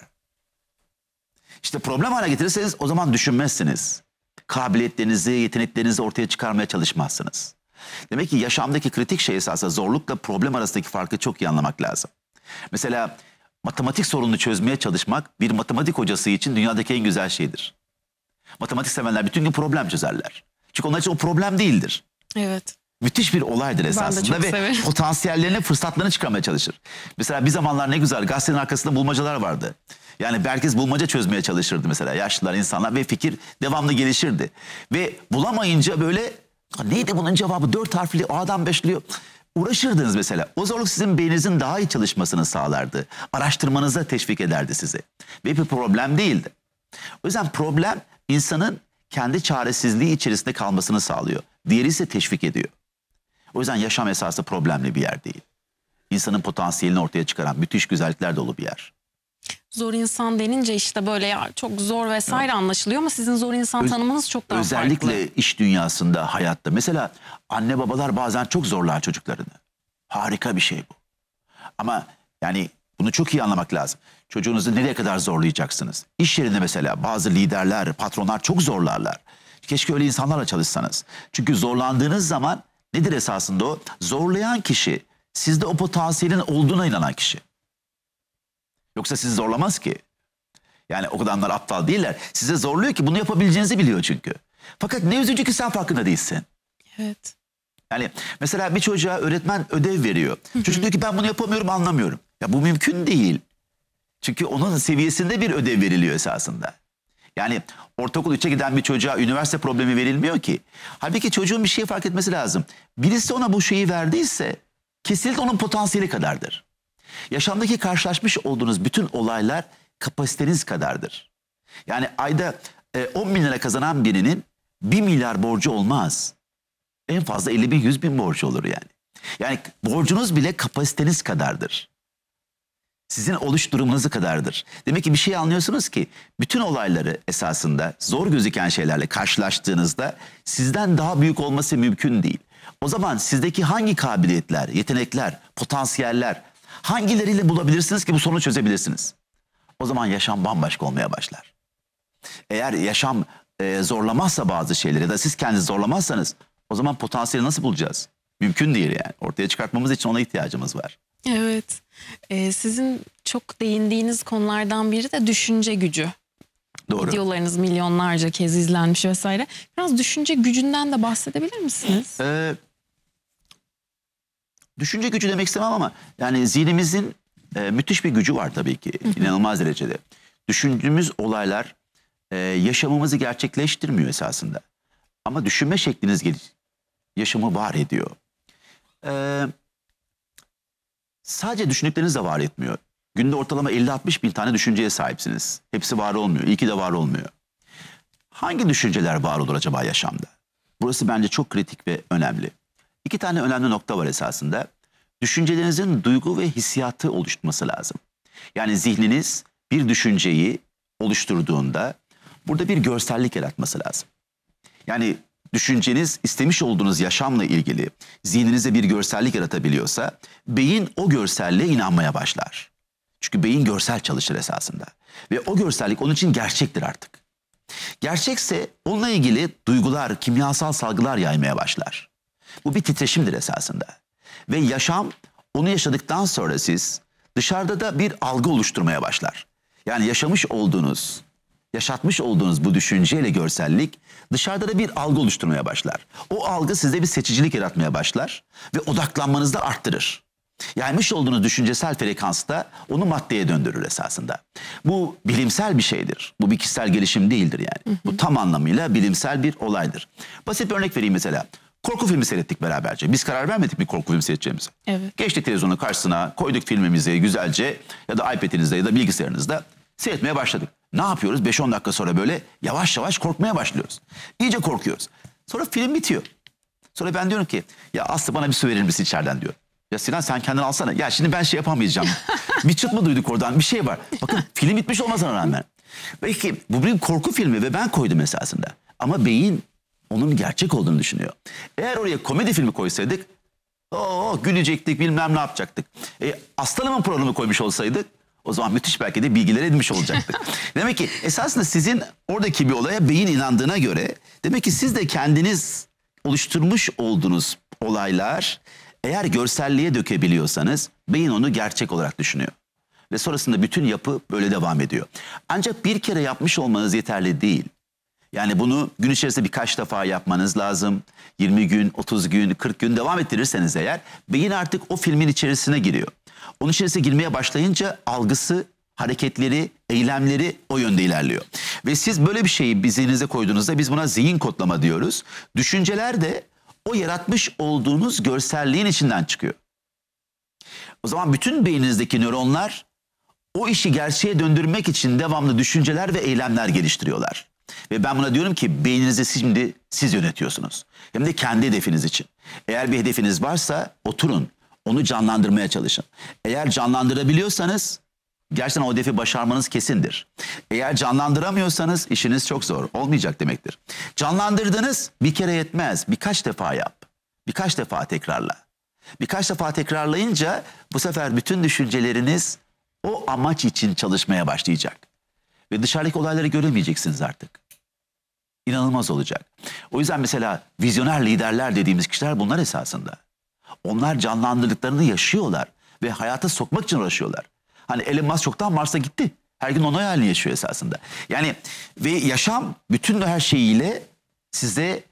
Speaker 2: İşte problem hale getirirseniz o zaman düşünmezsiniz. Kabiliyetlerinizi, yeteneklerinizi ortaya çıkarmaya çalışmazsınız. Demek ki yaşamdaki kritik şey esasında zorlukla problem arasındaki farkı çok iyi anlamak lazım. Mesela matematik sorununu çözmeye çalışmak bir matematik hocası için dünyadaki en güzel şeydir. Matematik sevenler bütün gün problem çözerler. Çünkü onlar için o problem değildir. Evet. Müthiş bir olaydır esasında ve severim. *laughs* potansiyellerine fırsatlarını çıkarmaya çalışır. Mesela bir zamanlar ne güzel gazetenin arkasında bulmacalar vardı. Yani herkes bulmaca çözmeye çalışırdı mesela yaşlılar insanlar ve fikir devamlı gelişirdi. Ve bulamayınca böyle neydi bunun cevabı dört harfli o adam beşliyor uğraşırdınız mesela. O zorluk sizin beyninizin daha iyi çalışmasını sağlardı. Araştırmanıza teşvik ederdi sizi. Ve bir problem değildi. O yüzden problem insanın kendi çaresizliği içerisinde kalmasını sağlıyor. Diğeri ise teşvik ediyor. O yüzden yaşam esası problemli bir yer değil. İnsanın potansiyelini ortaya çıkaran müthiş güzellikler dolu bir yer
Speaker 1: zor insan denince işte böyle ya çok zor vesaire evet. anlaşılıyor ama sizin zor insan Öz, tanımınız çok daha özellikle farklı.
Speaker 2: Özellikle iş dünyasında, hayatta. Mesela anne babalar bazen çok zorlar çocuklarını. Harika bir şey bu. Ama yani bunu çok iyi anlamak lazım. Çocuğunuzu nereye kadar zorlayacaksınız? İş yerinde mesela bazı liderler, patronlar çok zorlarlar. Keşke öyle insanlarla çalışsanız. Çünkü zorlandığınız zaman nedir esasında o? Zorlayan kişi, sizde o potansiyelin olduğuna inanan kişi. Yoksa sizi zorlamaz ki. Yani o kadar aptal değiller. Size zorluyor ki bunu yapabileceğinizi biliyor çünkü. Fakat ne üzücü ki sen farkında değilsin. Evet. Yani mesela bir çocuğa öğretmen ödev veriyor. Çocuk diyor ki ben bunu yapamıyorum anlamıyorum. Ya bu mümkün değil. Çünkü onun seviyesinde bir ödev veriliyor esasında. Yani ortaokul 3'e giden bir çocuğa üniversite problemi verilmiyor ki. Halbuki çocuğun bir şeyi fark etmesi lazım. Birisi ona bu şeyi verdiyse kesinlikle onun potansiyeli kadardır. Yaşamdaki karşılaşmış olduğunuz bütün olaylar kapasiteniz kadardır. Yani ayda e, 10 bin lira kazanan birinin 1 milyar borcu olmaz. En fazla 50 bin 100 bin borcu olur yani. Yani borcunuz bile kapasiteniz kadardır. Sizin oluş durumunuzu kadardır. Demek ki bir şey anlıyorsunuz ki bütün olayları esasında zor gözüken şeylerle karşılaştığınızda sizden daha büyük olması mümkün değil. O zaman sizdeki hangi kabiliyetler, yetenekler, potansiyeller Hangileriyle bulabilirsiniz ki bu sorunu çözebilirsiniz? O zaman yaşam bambaşka olmaya başlar. Eğer yaşam e, zorlamazsa bazı şeyleri ya da siz kendinizi zorlamazsanız o zaman potansiyeli nasıl bulacağız? Mümkün değil yani. Ortaya çıkartmamız için ona ihtiyacımız var.
Speaker 1: Evet. Ee, sizin çok değindiğiniz konulardan biri de düşünce gücü. Doğru. Videolarınız milyonlarca kez izlenmiş vesaire. Biraz düşünce gücünden de bahsedebilir misiniz?
Speaker 2: Ee, düşünce gücü demek istemem ama yani zihnimizin e, müthiş bir gücü var tabii ki inanılmaz derecede. Düşündüğümüz olaylar e, yaşamımızı gerçekleştirmiyor esasında. Ama düşünme şekliniz gelir, yaşamı var ediyor. E, sadece düşündükleriniz de var etmiyor. Günde ortalama 50-60 bin tane düşünceye sahipsiniz. Hepsi var olmuyor. İyi ki de var olmuyor. Hangi düşünceler var olur acaba yaşamda? Burası bence çok kritik ve önemli. İki tane önemli nokta var esasında. Düşüncelerinizin duygu ve hissiyatı oluşturması lazım. Yani zihniniz bir düşünceyi oluşturduğunda burada bir görsellik yaratması lazım. Yani düşünceniz istemiş olduğunuz yaşamla ilgili zihninize bir görsellik yaratabiliyorsa beyin o görselliğe inanmaya başlar. Çünkü beyin görsel çalışır esasında. Ve o görsellik onun için gerçektir artık. Gerçekse onunla ilgili duygular, kimyasal salgılar yaymaya başlar. Bu bir titreşimdir esasında. Ve yaşam onu yaşadıktan sonra siz dışarıda da bir algı oluşturmaya başlar. Yani yaşamış olduğunuz, yaşatmış olduğunuz bu düşünceyle görsellik dışarıda da bir algı oluşturmaya başlar. O algı sizde bir seçicilik yaratmaya başlar ve odaklanmanızı da arttırır. Yaymış olduğunuz düşüncesel da onu maddeye döndürür esasında. Bu bilimsel bir şeydir. Bu bir kişisel gelişim değildir yani. Hı hı. Bu tam anlamıyla bilimsel bir olaydır. Basit bir örnek vereyim mesela. Korku filmi seyrettik beraberce. Biz karar vermedik mi korku filmi seyredeceğimize? Evet. Geçtik televizyonun karşısına, koyduk filmimizi güzelce ya da iPad'inizde ya da bilgisayarınızda seyretmeye başladık. Ne yapıyoruz? 5-10 dakika sonra böyle yavaş yavaş korkmaya başlıyoruz. İyice korkuyoruz. Sonra film bitiyor. Sonra ben diyorum ki ya Aslı bana bir su verir misin içeriden diyor. Ya Sinan sen kendini alsana. Ya şimdi ben şey yapamayacağım. *laughs* bir çıt duyduk oradan bir şey var. Bakın *laughs* film bitmiş olmasına rağmen. Belki bu bir korku filmi ve ben koydum esasında. Ama beyin onun gerçek olduğunu düşünüyor. Eğer oraya komedi filmi koysaydık ooo gülecektik bilmem ne yapacaktık. E, Aslanım'ın programı koymuş olsaydık o zaman müthiş belki de bilgiler edinmiş olacaktık. *laughs* demek ki esasında sizin oradaki bir olaya beyin inandığına göre demek ki siz de kendiniz oluşturmuş olduğunuz olaylar eğer görselliğe dökebiliyorsanız beyin onu gerçek olarak düşünüyor. Ve sonrasında bütün yapı böyle devam ediyor. Ancak bir kere yapmış olmanız yeterli değil. Yani bunu gün içerisinde birkaç defa yapmanız lazım. 20 gün, 30 gün, 40 gün devam ettirirseniz eğer beyin artık o filmin içerisine giriyor. Onun içerisine girmeye başlayınca algısı, hareketleri, eylemleri o yönde ilerliyor. Ve siz böyle bir şeyi zihninize koyduğunuzda biz buna zihin kodlama diyoruz. Düşünceler de o yaratmış olduğunuz görselliğin içinden çıkıyor. O zaman bütün beyninizdeki nöronlar o işi gerçeğe döndürmek için devamlı düşünceler ve eylemler geliştiriyorlar. Ve ben buna diyorum ki beyninizi şimdi siz yönetiyorsunuz. Hem de kendi hedefiniz için. Eğer bir hedefiniz varsa oturun. Onu canlandırmaya çalışın. Eğer canlandırabiliyorsanız gerçekten o hedefi başarmanız kesindir. Eğer canlandıramıyorsanız işiniz çok zor. Olmayacak demektir. Canlandırdınız bir kere yetmez. Birkaç defa yap. Birkaç defa tekrarla. Birkaç defa tekrarlayınca bu sefer bütün düşünceleriniz o amaç için çalışmaya başlayacak. Ve dışarıdaki olayları göremeyeceksiniz artık. İnanılmaz olacak. O yüzden mesela vizyoner liderler dediğimiz kişiler bunlar esasında. Onlar canlandırdıklarını yaşıyorlar ve hayata sokmak için uğraşıyorlar. Hani Elon Musk çoktan Mars'a gitti. Her gün onun hayalini yaşıyor esasında. Yani ve yaşam bütün her şeyiyle size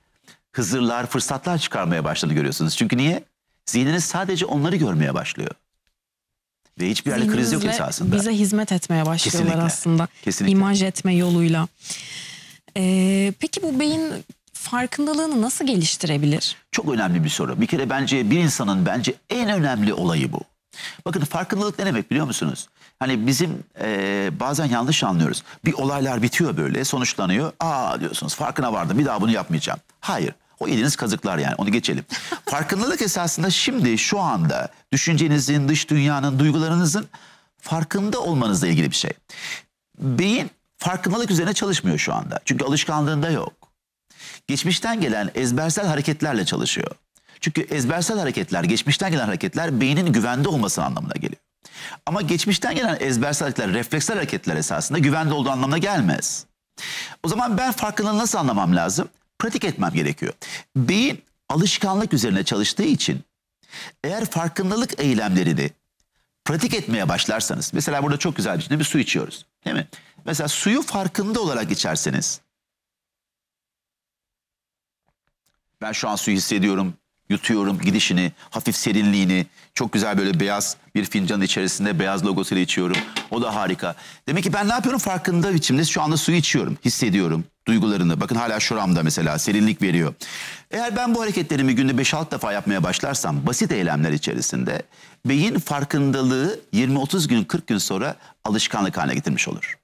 Speaker 2: hızırlar, fırsatlar çıkarmaya başladı görüyorsunuz. Çünkü niye? Zihniniz sadece onları görmeye başlıyor. Ve hiçbir yerde kriz yok esasında. Bize
Speaker 1: hizmet etmeye başlıyorlar Kesinlikle. aslında. Kesinlikle. İmaj etme yoluyla. Ee, peki bu beyin farkındalığını nasıl geliştirebilir?
Speaker 2: Çok önemli bir soru. Bir kere bence bir insanın bence en önemli olayı bu. Bakın farkındalık ne demek biliyor musunuz? Hani bizim e, bazen yanlış anlıyoruz. Bir olaylar bitiyor böyle sonuçlanıyor. Aa diyorsunuz farkına vardım bir daha bunu yapmayacağım. Hayır. O yediğiniz kazıklar yani onu geçelim. *laughs* Farkındalık esasında şimdi şu anda düşüncenizin, dış dünyanın, duygularınızın farkında olmanızla ilgili bir şey. Beyin farkındalık üzerine çalışmıyor şu anda. Çünkü alışkanlığında yok. Geçmişten gelen ezbersel hareketlerle çalışıyor. Çünkü ezbersel hareketler, geçmişten gelen hareketler beynin güvende olması anlamına geliyor. Ama geçmişten gelen ezbersel hareketler, refleksel hareketler esasında güvende olduğu anlamına gelmez. O zaman ben farkındalığı nasıl anlamam lazım? pratik etmem gerekiyor. Beyin alışkanlık üzerine çalıştığı için eğer farkındalık eylemlerini pratik etmeye başlarsanız mesela burada çok güzel bir şimdi bir su içiyoruz değil mi? Mesela suyu farkında olarak içerseniz ben şu an suyu hissediyorum yutuyorum gidişini hafif serinliğini çok güzel böyle beyaz bir fincanın içerisinde beyaz logosuyla içiyorum o da harika. Demek ki ben ne yapıyorum farkında biçimde şu anda suyu içiyorum. Hissediyorum duygularını. Bakın hala şuramda mesela serinlik veriyor. Eğer ben bu hareketlerimi günde 5-6 defa yapmaya başlarsam basit eylemler içerisinde beyin farkındalığı 20-30 gün 40 gün sonra alışkanlık haline getirmiş olur.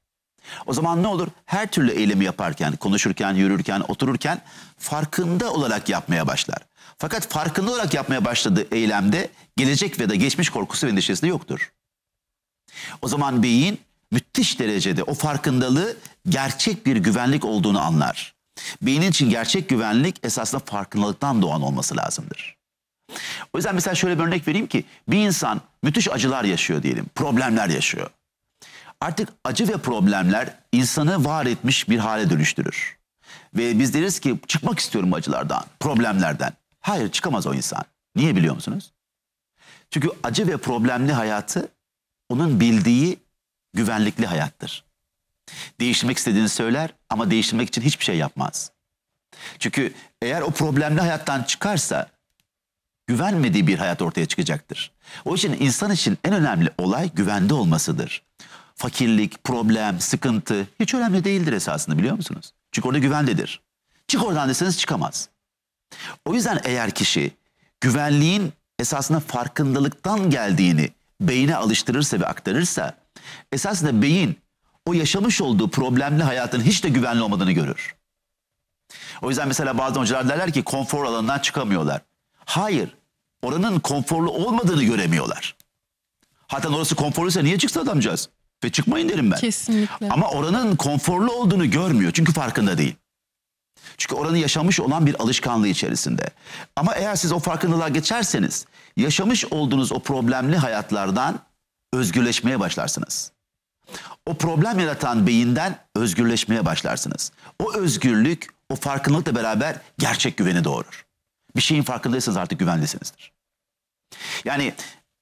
Speaker 2: O zaman ne olur? Her türlü eylemi yaparken, konuşurken, yürürken, otururken farkında olarak yapmaya başlar. Fakat farkında olarak yapmaya başladığı eylemde gelecek ve de geçmiş korkusu ve endişesinde yoktur. O zaman beyin müthiş derecede o farkındalığı gerçek bir güvenlik olduğunu anlar. Beynin için gerçek güvenlik esasında farkındalıktan doğan olması lazımdır. O yüzden mesela şöyle bir örnek vereyim ki bir insan müthiş acılar yaşıyor diyelim, problemler yaşıyor. Artık acı ve problemler insanı var etmiş bir hale dönüştürür. Ve biz deriz ki çıkmak istiyorum acılardan, problemlerden. Hayır çıkamaz o insan. Niye biliyor musunuz? Çünkü acı ve problemli hayatı onun bildiği güvenlikli hayattır. Değiştirmek istediğini söyler ama değiştirmek için hiçbir şey yapmaz. Çünkü eğer o problemli hayattan çıkarsa güvenmediği bir hayat ortaya çıkacaktır. O için insan için en önemli olay güvende olmasıdır. Fakirlik, problem, sıkıntı hiç önemli değildir esasında biliyor musunuz? Çünkü orada güvendedir. Çık oradan deseniz çıkamaz. O yüzden eğer kişi güvenliğin esasında farkındalıktan geldiğini beyine alıştırırsa ve aktarırsa esasında beyin o yaşamış olduğu problemli hayatın hiç de güvenli olmadığını görür. O yüzden mesela bazı hocalar derler ki konfor alanından çıkamıyorlar. Hayır. Oranın konforlu olmadığını göremiyorlar. Hatta orası konforluysa niye çıksa adamcağız? Ve çıkmayın derim ben.
Speaker 1: Kesinlikle. Ama
Speaker 2: oranın konforlu olduğunu görmüyor. Çünkü farkında değil. Çünkü oranı yaşamış olan bir alışkanlığı içerisinde. Ama eğer siz o farkındalığa geçerseniz yaşamış olduğunuz o problemli hayatlardan özgürleşmeye başlarsınız. O problem yaratan beyinden özgürleşmeye başlarsınız. O özgürlük o farkındalıkla beraber gerçek güveni doğurur. Bir şeyin farkındaysanız artık güvendesinizdir. Yani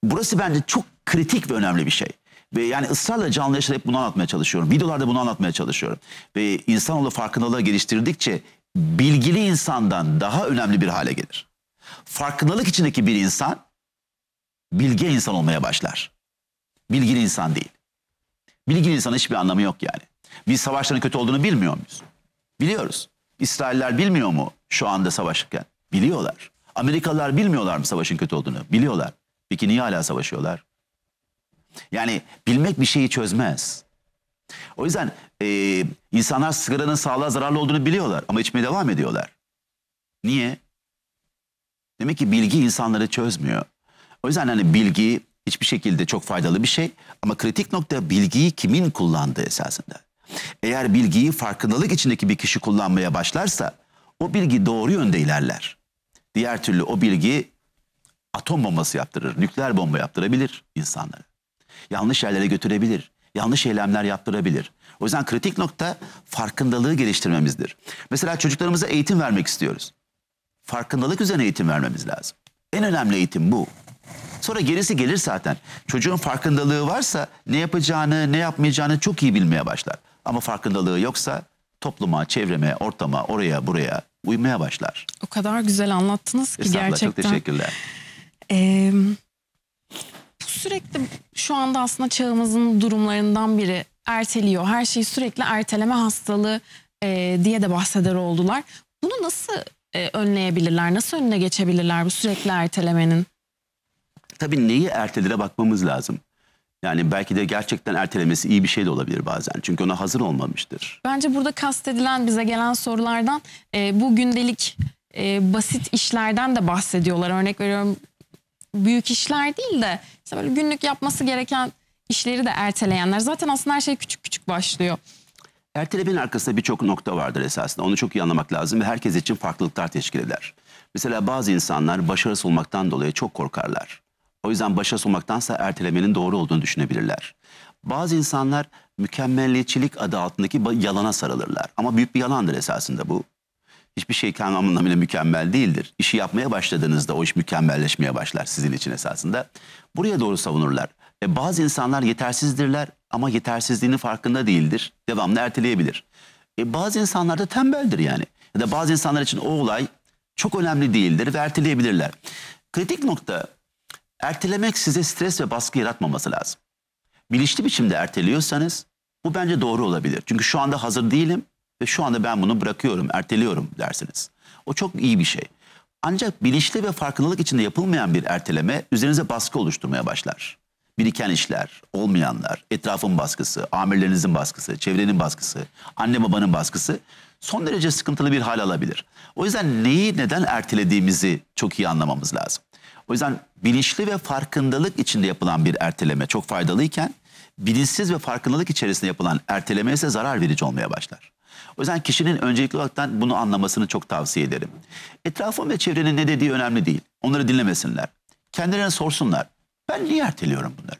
Speaker 2: burası bence çok kritik ve önemli bir şey. Ve yani ısrarla canlı yaşayarak hep bunu anlatmaya çalışıyorum. Videolarda bunu anlatmaya çalışıyorum. Ve insanoğlu farkındalığı geliştirdikçe bilgili insandan daha önemli bir hale gelir. Farkındalık içindeki bir insan bilge insan olmaya başlar. Bilgili insan değil. Bilgili insanın hiçbir anlamı yok yani. Biz savaşların kötü olduğunu bilmiyor muyuz? Biliyoruz. İsrailler bilmiyor mu şu anda savaşırken? Biliyorlar. Amerikalılar bilmiyorlar mı savaşın kötü olduğunu? Biliyorlar. Peki niye hala savaşıyorlar? Yani bilmek bir şeyi çözmez. O yüzden e, insanlar sigaranın sağlığa zararlı olduğunu biliyorlar ama içmeye devam ediyorlar. Niye? Demek ki bilgi insanları çözmüyor. O yüzden hani bilgi hiçbir şekilde çok faydalı bir şey ama kritik nokta bilgiyi kimin kullandığı esasında. Eğer bilgiyi farkındalık içindeki bir kişi kullanmaya başlarsa o bilgi doğru yönde ilerler. Diğer türlü o bilgi atom bombası yaptırır, nükleer bomba yaptırabilir insanlara. Yanlış yerlere götürebilir. Yanlış eylemler yaptırabilir. O yüzden kritik nokta farkındalığı geliştirmemizdir. Mesela çocuklarımıza eğitim vermek istiyoruz. Farkındalık üzerine eğitim vermemiz lazım. En önemli eğitim bu. Sonra gerisi gelir zaten. Çocuğun farkındalığı varsa ne yapacağını, ne yapmayacağını çok iyi bilmeye başlar. Ama farkındalığı yoksa topluma, çevreme, ortama, oraya, buraya uymaya başlar.
Speaker 1: O kadar güzel anlattınız ki gerçekten. çok teşekkürler. Ee, sürekli şu anda aslında çağımızın durumlarından biri erteliyor. Her şeyi sürekli erteleme hastalığı e, diye de bahseder oldular. Bunu nasıl e, önleyebilirler? Nasıl önüne geçebilirler bu sürekli ertelemenin?
Speaker 2: Tabii neyi ertelere bakmamız lazım. Yani belki de gerçekten ertelemesi iyi bir şey de olabilir bazen. Çünkü ona hazır olmamıştır.
Speaker 1: Bence burada kastedilen bize gelen sorulardan e, bu gündelik e, basit işlerden de bahsediyorlar. Örnek veriyorum büyük işler değil de işte böyle günlük yapması gereken işleri de erteleyenler. Zaten aslında her şey küçük küçük başlıyor.
Speaker 2: Ertelemenin arkasında birçok nokta vardır esasında. Onu çok iyi anlamak lazım ve herkes için farklılıklar teşkil eder. Mesela bazı insanlar başarısız olmaktan dolayı çok korkarlar. O yüzden başarısız olmaktansa ertelemenin doğru olduğunu düşünebilirler. Bazı insanlar mükemmelliyetçilik adı altındaki yalana sarılırlar. Ama büyük bir yalandır esasında bu hiçbir şey tam anlamıyla mükemmel değildir. İşi yapmaya başladığınızda o iş mükemmelleşmeye başlar sizin için esasında. Buraya doğru savunurlar. Ve bazı insanlar yetersizdirler ama yetersizliğinin farkında değildir. Devamlı erteleyebilir. E bazı insanlar da tembeldir yani. Ya da bazı insanlar için o olay çok önemli değildir ve erteleyebilirler. Kritik nokta ertelemek size stres ve baskı yaratmaması lazım. Bilinçli biçimde erteliyorsanız bu bence doğru olabilir. Çünkü şu anda hazır değilim ve şu anda ben bunu bırakıyorum, erteliyorum dersiniz. O çok iyi bir şey. Ancak bilinçli ve farkındalık içinde yapılmayan bir erteleme üzerinize baskı oluşturmaya başlar. Biriken işler, olmayanlar, etrafın baskısı, amirlerinizin baskısı, çevrenin baskısı, anne babanın baskısı son derece sıkıntılı bir hal alabilir. O yüzden neyi neden ertelediğimizi çok iyi anlamamız lazım. O yüzden bilinçli ve farkındalık içinde yapılan bir erteleme çok faydalıyken bilinçsiz ve farkındalık içerisinde yapılan erteleme ise zarar verici olmaya başlar. O yüzden kişinin öncelikli olarak bunu anlamasını çok tavsiye ederim. Etrafın ve çevrenin ne dediği önemli değil. Onları dinlemesinler. Kendilerine sorsunlar. Ben niye erteliyorum bunları?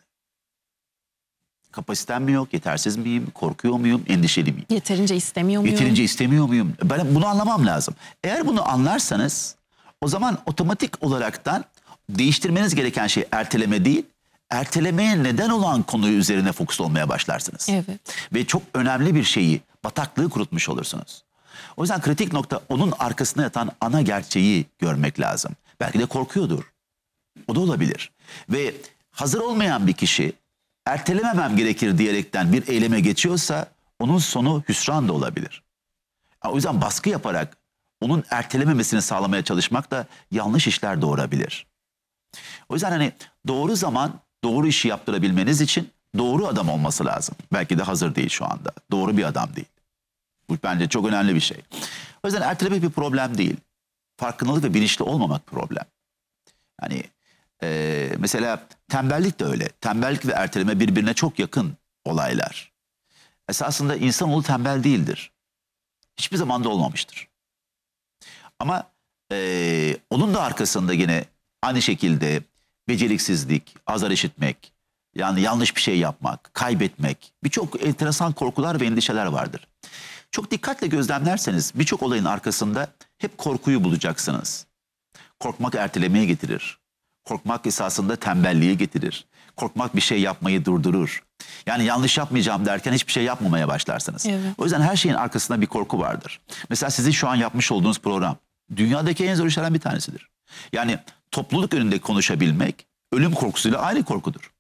Speaker 2: Kapasitem mi yok? Yetersiz miyim? Korkuyor muyum? Endişeli miyim?
Speaker 1: Yeterince istemiyor muyum? Yeterince
Speaker 2: istemiyor muyum? Ben bunu anlamam lazım. Eğer bunu anlarsanız o zaman otomatik olaraktan değiştirmeniz gereken şey erteleme değil, ertelemeye neden olan konuyu üzerine fokus olmaya başlarsınız. Evet. Ve çok önemli bir şeyi bataklığı kurutmuş olursunuz. O yüzden kritik nokta onun arkasında yatan ana gerçeği görmek lazım. Belki de korkuyordur. O da olabilir. Ve hazır olmayan bir kişi ertelememem gerekir diyerekten bir eyleme geçiyorsa onun sonu hüsran da olabilir. o yüzden baskı yaparak onun ertelememesini sağlamaya çalışmak da yanlış işler doğurabilir. O yüzden hani doğru zaman doğru işi yaptırabilmeniz için doğru adam olması lazım. Belki de hazır değil şu anda. Doğru bir adam değil. Bu bence çok önemli bir şey. O yüzden ertelemek bir problem değil. Farkındalık ve bilinçli olmamak problem. Yani e, mesela tembellik de öyle. Tembellik ve erteleme birbirine çok yakın olaylar. Esasında insanoğlu tembel değildir. Hiçbir zaman da olmamıştır. Ama e, onun da arkasında yine aynı şekilde beceriksizlik, azar işitmek, yani yanlış bir şey yapmak, kaybetmek, birçok enteresan korkular ve endişeler vardır. Çok dikkatle gözlemlerseniz birçok olayın arkasında hep korkuyu bulacaksınız. Korkmak ertelemeye getirir. Korkmak esasında tembelliği getirir. Korkmak bir şey yapmayı durdurur. Yani yanlış yapmayacağım derken hiçbir şey yapmamaya başlarsınız. Evet. O yüzden her şeyin arkasında bir korku vardır. Mesela sizin şu an yapmış olduğunuz program dünyadaki en zor işlerden bir tanesidir. Yani topluluk önünde konuşabilmek ölüm korkusuyla aynı korkudur.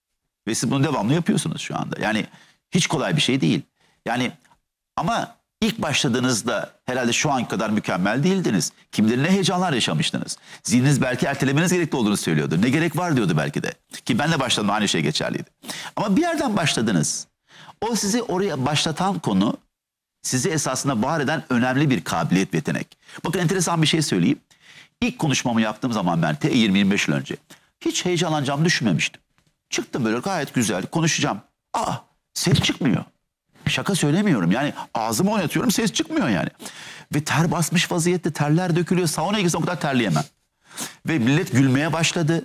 Speaker 2: Ve siz bunu devamlı yapıyorsunuz şu anda. Yani hiç kolay bir şey değil. Yani ama İlk başladığınızda herhalde şu an kadar mükemmel değildiniz. Kim ne heyecanlar yaşamıştınız. Zihniniz belki ertelemeniz gerekli olduğunu söylüyordu. Ne gerek var diyordu belki de. Ki ben de başladım aynı şey geçerliydi. Ama bir yerden başladınız. O sizi oraya başlatan konu sizi esasında var eden önemli bir kabiliyet yetenek. Bakın enteresan bir şey söyleyeyim. İlk konuşmamı yaptığım zaman ben 20-25 yıl önce hiç heyecanlanacağımı düşünmemiştim. Çıktım böyle gayet güzel konuşacağım. Aa ses çıkmıyor şaka söylemiyorum. Yani ağzımı oynatıyorum ses çıkmıyor yani. Ve ter basmış vaziyette terler dökülüyor. Saunaya girsem o kadar terleyemem. Ve millet gülmeye başladı.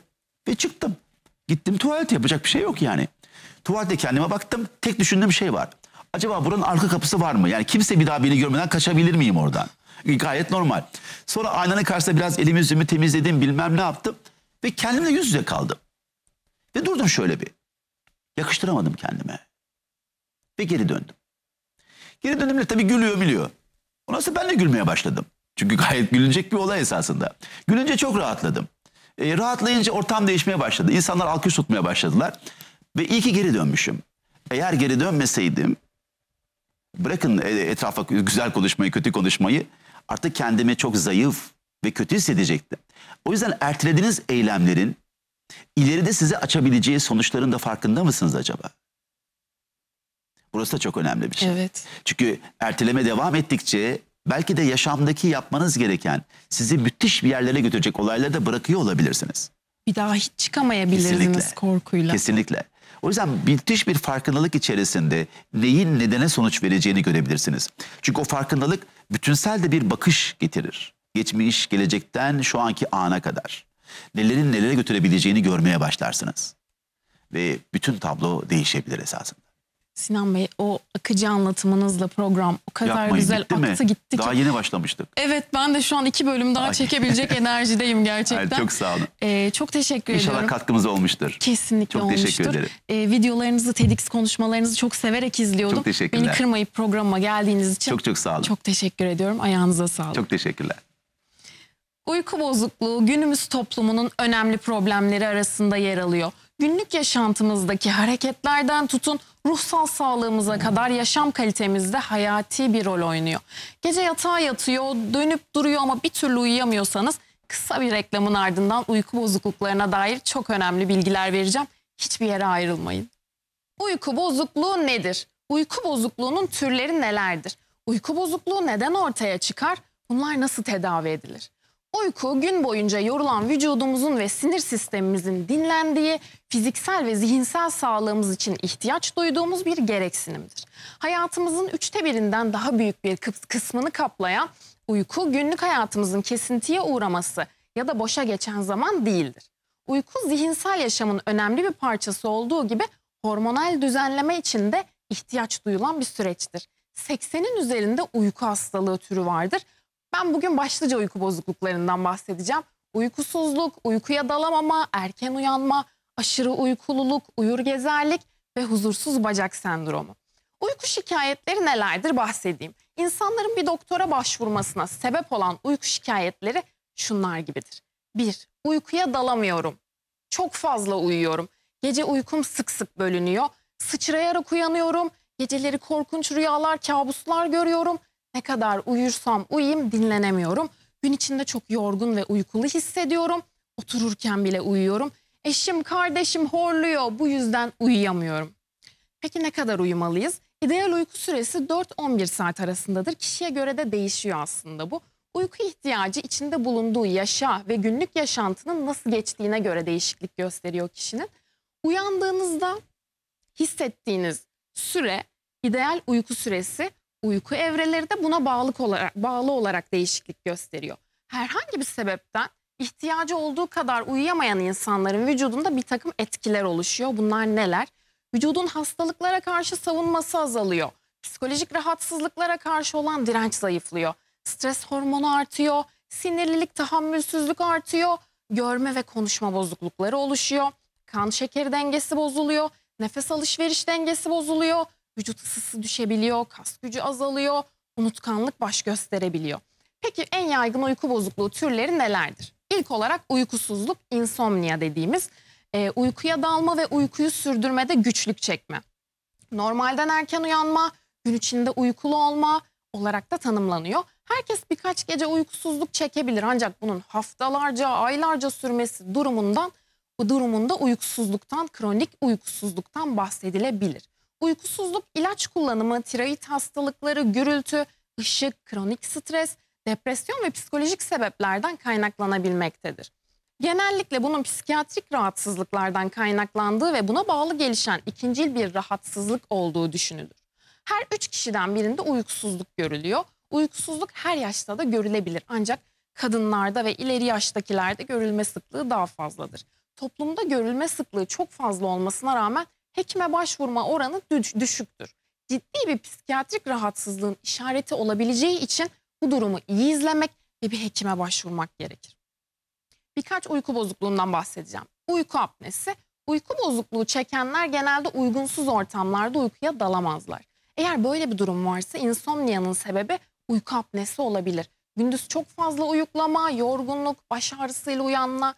Speaker 2: Ve çıktım. Gittim tuvalet yapacak bir şey yok yani. Tuvalette kendime baktım. Tek düşündüğüm şey var. Acaba buranın arka kapısı var mı? Yani kimse bir daha beni görmeden kaçabilir miyim oradan? Gayet normal. Sonra aynanın karşısında biraz elimi yüzümü temizledim bilmem ne yaptım. Ve kendimle yüz yüze kaldım. Ve durdum şöyle bir. Yakıştıramadım kendime. Ve geri döndüm. Geri döndüğümde tabii gülüyor biliyor. Ondan sonra ben de gülmeye başladım. Çünkü gayet gülünecek bir olay esasında. Gülünce çok rahatladım. E, rahatlayınca ortam değişmeye başladı. İnsanlar alkış tutmaya başladılar. Ve iyi ki geri dönmüşüm. Eğer geri dönmeseydim bırakın e, etrafa güzel konuşmayı, kötü konuşmayı artık kendimi çok zayıf ve kötü hissedecektim. O yüzden ertelediğiniz eylemlerin ileride size açabileceği sonuçların da farkında mısınız acaba? Burası da çok önemli bir şey. Evet. Çünkü erteleme devam ettikçe belki de yaşamdaki yapmanız gereken sizi müthiş bir yerlere götürecek olayları da bırakıyor olabilirsiniz.
Speaker 1: Bir daha hiç çıkamayabilirsiniz Kesinlikle. korkuyla.
Speaker 2: Kesinlikle. O yüzden müthiş bir farkındalık içerisinde neyin nedene sonuç vereceğini görebilirsiniz. Çünkü o farkındalık bütünsel de bir bakış getirir. Geçmiş, gelecekten şu anki ana kadar. Nelerin nelere götürebileceğini görmeye başlarsınız. Ve bütün tablo değişebilir esasında.
Speaker 1: Sinan Bey o akıcı anlatımınızla program o kadar Yapmayın, güzel bitti aktı mi? gitti ki. Daha
Speaker 2: yeni başlamıştık.
Speaker 1: Evet ben de şu an iki bölüm daha Ay. çekebilecek *laughs* enerjideyim gerçekten. Ay, çok sağ olun. Ee, çok teşekkür İnşallah ediyorum. İnşallah
Speaker 2: katkımız olmuştur.
Speaker 1: Kesinlikle çok olmuştur. Çok teşekkür ederim. Ee, videolarınızı, TEDx konuşmalarınızı çok severek izliyordum. Çok teşekkürler. Beni kırmayıp programa geldiğiniz için. Çok çok sağ olun. Çok teşekkür ediyorum. Ayağınıza sağlık. Çok teşekkürler. Uyku bozukluğu günümüz toplumunun önemli problemleri arasında yer alıyor günlük yaşantımızdaki hareketlerden tutun ruhsal sağlığımıza kadar yaşam kalitemizde hayati bir rol oynuyor. Gece yatağa yatıyor, dönüp duruyor ama bir türlü uyuyamıyorsanız kısa bir reklamın ardından uyku bozukluklarına dair çok önemli bilgiler vereceğim. Hiçbir yere ayrılmayın. Uyku bozukluğu nedir? Uyku bozukluğunun türleri nelerdir? Uyku bozukluğu neden ortaya çıkar? Bunlar nasıl tedavi edilir? Uyku gün boyunca yorulan vücudumuzun ve sinir sistemimizin dinlendiği, fiziksel ve zihinsel sağlığımız için ihtiyaç duyduğumuz bir gereksinimdir. Hayatımızın üçte birinden daha büyük bir kısmını kaplayan uyku günlük hayatımızın kesintiye uğraması ya da boşa geçen zaman değildir. Uyku zihinsel yaşamın önemli bir parçası olduğu gibi hormonal düzenleme için de ihtiyaç duyulan bir süreçtir. 80'in üzerinde uyku hastalığı türü vardır. Ben bugün başlıca uyku bozukluklarından bahsedeceğim. Uykusuzluk, uykuya dalamama, erken uyanma, aşırı uykululuk, uyur gezerlik ve huzursuz bacak sendromu. Uyku şikayetleri nelerdir bahsedeyim. İnsanların bir doktora başvurmasına sebep olan uyku şikayetleri şunlar gibidir. 1. Uykuya dalamıyorum. Çok fazla uyuyorum. Gece uykum sık sık bölünüyor. Sıçrayarak uyanıyorum. Geceleri korkunç rüyalar, kabuslar görüyorum. Ne kadar uyursam uyuyayım dinlenemiyorum. Gün içinde çok yorgun ve uykulu hissediyorum. Otururken bile uyuyorum. Eşim, kardeşim horluyor. Bu yüzden uyuyamıyorum. Peki ne kadar uyumalıyız? İdeal uyku süresi 4-11 saat arasındadır. Kişiye göre de değişiyor aslında bu. Uyku ihtiyacı içinde bulunduğu yaşa ve günlük yaşantının nasıl geçtiğine göre değişiklik gösteriyor kişinin. Uyandığınızda hissettiğiniz süre ideal uyku süresi uyku evreleri de buna bağlı olarak, bağlı olarak değişiklik gösteriyor. Herhangi bir sebepten ihtiyacı olduğu kadar uyuyamayan insanların vücudunda bir takım etkiler oluşuyor. Bunlar neler? Vücudun hastalıklara karşı savunması azalıyor. Psikolojik rahatsızlıklara karşı olan direnç zayıflıyor. Stres hormonu artıyor, sinirlilik, tahammülsüzlük artıyor, görme ve konuşma bozuklukları oluşuyor, kan şekeri dengesi bozuluyor, nefes alışveriş dengesi bozuluyor, vücut ısısı düşebiliyor, kas gücü azalıyor, unutkanlık baş gösterebiliyor. Peki en yaygın uyku bozukluğu türleri nelerdir? İlk olarak uykusuzluk, insomnia dediğimiz e, uykuya dalma ve uykuyu sürdürmede güçlük çekme. Normalden erken uyanma, gün içinde uykulu olma olarak da tanımlanıyor. Herkes birkaç gece uykusuzluk çekebilir ancak bunun haftalarca, aylarca sürmesi durumundan durumunda uykusuzluktan, kronik uykusuzluktan bahsedilebilir uykusuzluk, ilaç kullanımı, tiroid hastalıkları, gürültü, ışık, kronik stres, depresyon ve psikolojik sebeplerden kaynaklanabilmektedir. Genellikle bunun psikiyatrik rahatsızlıklardan kaynaklandığı ve buna bağlı gelişen ikincil bir rahatsızlık olduğu düşünülür. Her üç kişiden birinde uykusuzluk görülüyor. Uykusuzluk her yaşta da görülebilir ancak kadınlarda ve ileri yaştakilerde görülme sıklığı daha fazladır. Toplumda görülme sıklığı çok fazla olmasına rağmen hekime başvurma oranı düşüktür. Ciddi bir psikiyatrik rahatsızlığın işareti olabileceği için bu durumu iyi izlemek ve bir hekime başvurmak gerekir. Birkaç uyku bozukluğundan bahsedeceğim. Uyku apnesi, uyku bozukluğu çekenler genelde uygunsuz ortamlarda uykuya dalamazlar. Eğer böyle bir durum varsa insomniyanın sebebi uyku apnesi olabilir. Gündüz çok fazla uyuklama, yorgunluk, baş ağrısıyla uyanma,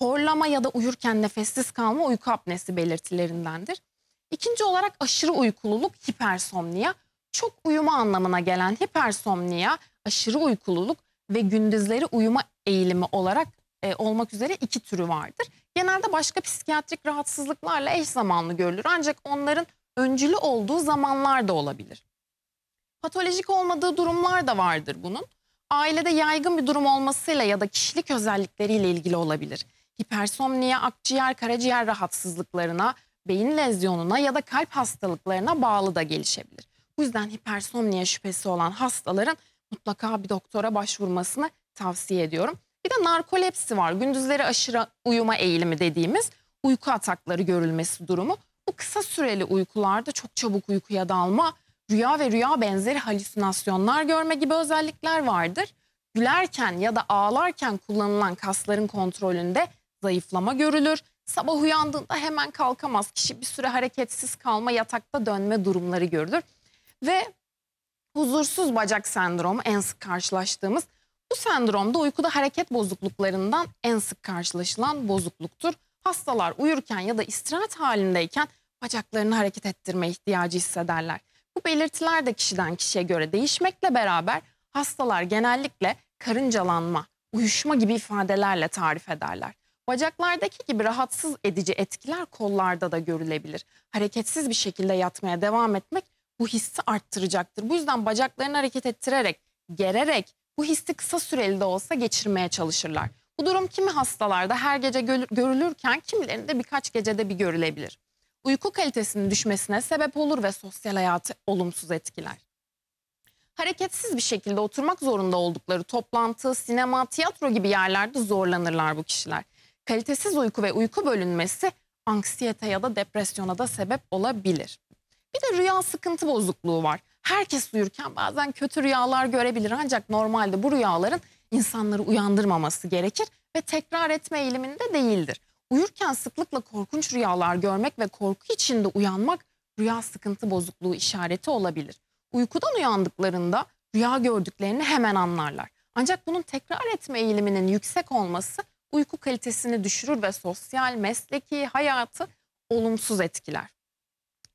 Speaker 1: horlama ya da uyurken nefessiz kalma uyku apnesi belirtilerindendir. İkinci olarak aşırı uykululuk hipersomniya. Çok uyuma anlamına gelen hipersomniya, aşırı uykululuk ve gündüzleri uyuma eğilimi olarak e, olmak üzere iki türü vardır. Genelde başka psikiyatrik rahatsızlıklarla eş zamanlı görülür ancak onların öncülü olduğu zamanlar da olabilir. Patolojik olmadığı durumlar da vardır bunun. Ailede yaygın bir durum olmasıyla ya da kişilik özellikleriyle ilgili olabilir hipersomniye, akciğer, karaciğer rahatsızlıklarına, beyin lezyonuna ya da kalp hastalıklarına bağlı da gelişebilir. Bu yüzden hipersomniye şüphesi olan hastaların mutlaka bir doktora başvurmasını tavsiye ediyorum. Bir de narkolepsi var. Gündüzleri aşırı uyuma eğilimi dediğimiz uyku atakları görülmesi durumu. Bu kısa süreli uykularda çok çabuk uykuya dalma, rüya ve rüya benzeri halüsinasyonlar görme gibi özellikler vardır. Gülerken ya da ağlarken kullanılan kasların kontrolünde zayıflama görülür. Sabah uyandığında hemen kalkamaz kişi bir süre hareketsiz kalma yatakta dönme durumları görülür. Ve huzursuz bacak sendromu en sık karşılaştığımız bu sendromda uykuda hareket bozukluklarından en sık karşılaşılan bozukluktur. Hastalar uyurken ya da istirahat halindeyken bacaklarını hareket ettirme ihtiyacı hissederler. Bu belirtiler de kişiden kişiye göre değişmekle beraber hastalar genellikle karıncalanma, uyuşma gibi ifadelerle tarif ederler. Bacaklardaki gibi rahatsız edici etkiler kollarda da görülebilir. Hareketsiz bir şekilde yatmaya devam etmek bu hissi arttıracaktır. Bu yüzden bacaklarını hareket ettirerek, gererek bu hissi kısa süreli de olsa geçirmeye çalışırlar. Bu durum kimi hastalarda her gece görülürken kimilerinde birkaç gecede bir görülebilir. Uyku kalitesinin düşmesine sebep olur ve sosyal hayatı olumsuz etkiler. Hareketsiz bir şekilde oturmak zorunda oldukları toplantı, sinema, tiyatro gibi yerlerde zorlanırlar bu kişiler kalitesiz uyku ve uyku bölünmesi anksiyete ya da depresyona da sebep olabilir. Bir de rüya sıkıntı bozukluğu var. Herkes uyurken bazen kötü rüyalar görebilir ancak normalde bu rüyaların insanları uyandırmaması gerekir ve tekrar etme eğiliminde değildir. Uyurken sıklıkla korkunç rüyalar görmek ve korku içinde uyanmak rüya sıkıntı bozukluğu işareti olabilir. Uykudan uyandıklarında rüya gördüklerini hemen anlarlar. Ancak bunun tekrar etme eğiliminin yüksek olması uyku kalitesini düşürür ve sosyal, mesleki hayatı olumsuz etkiler.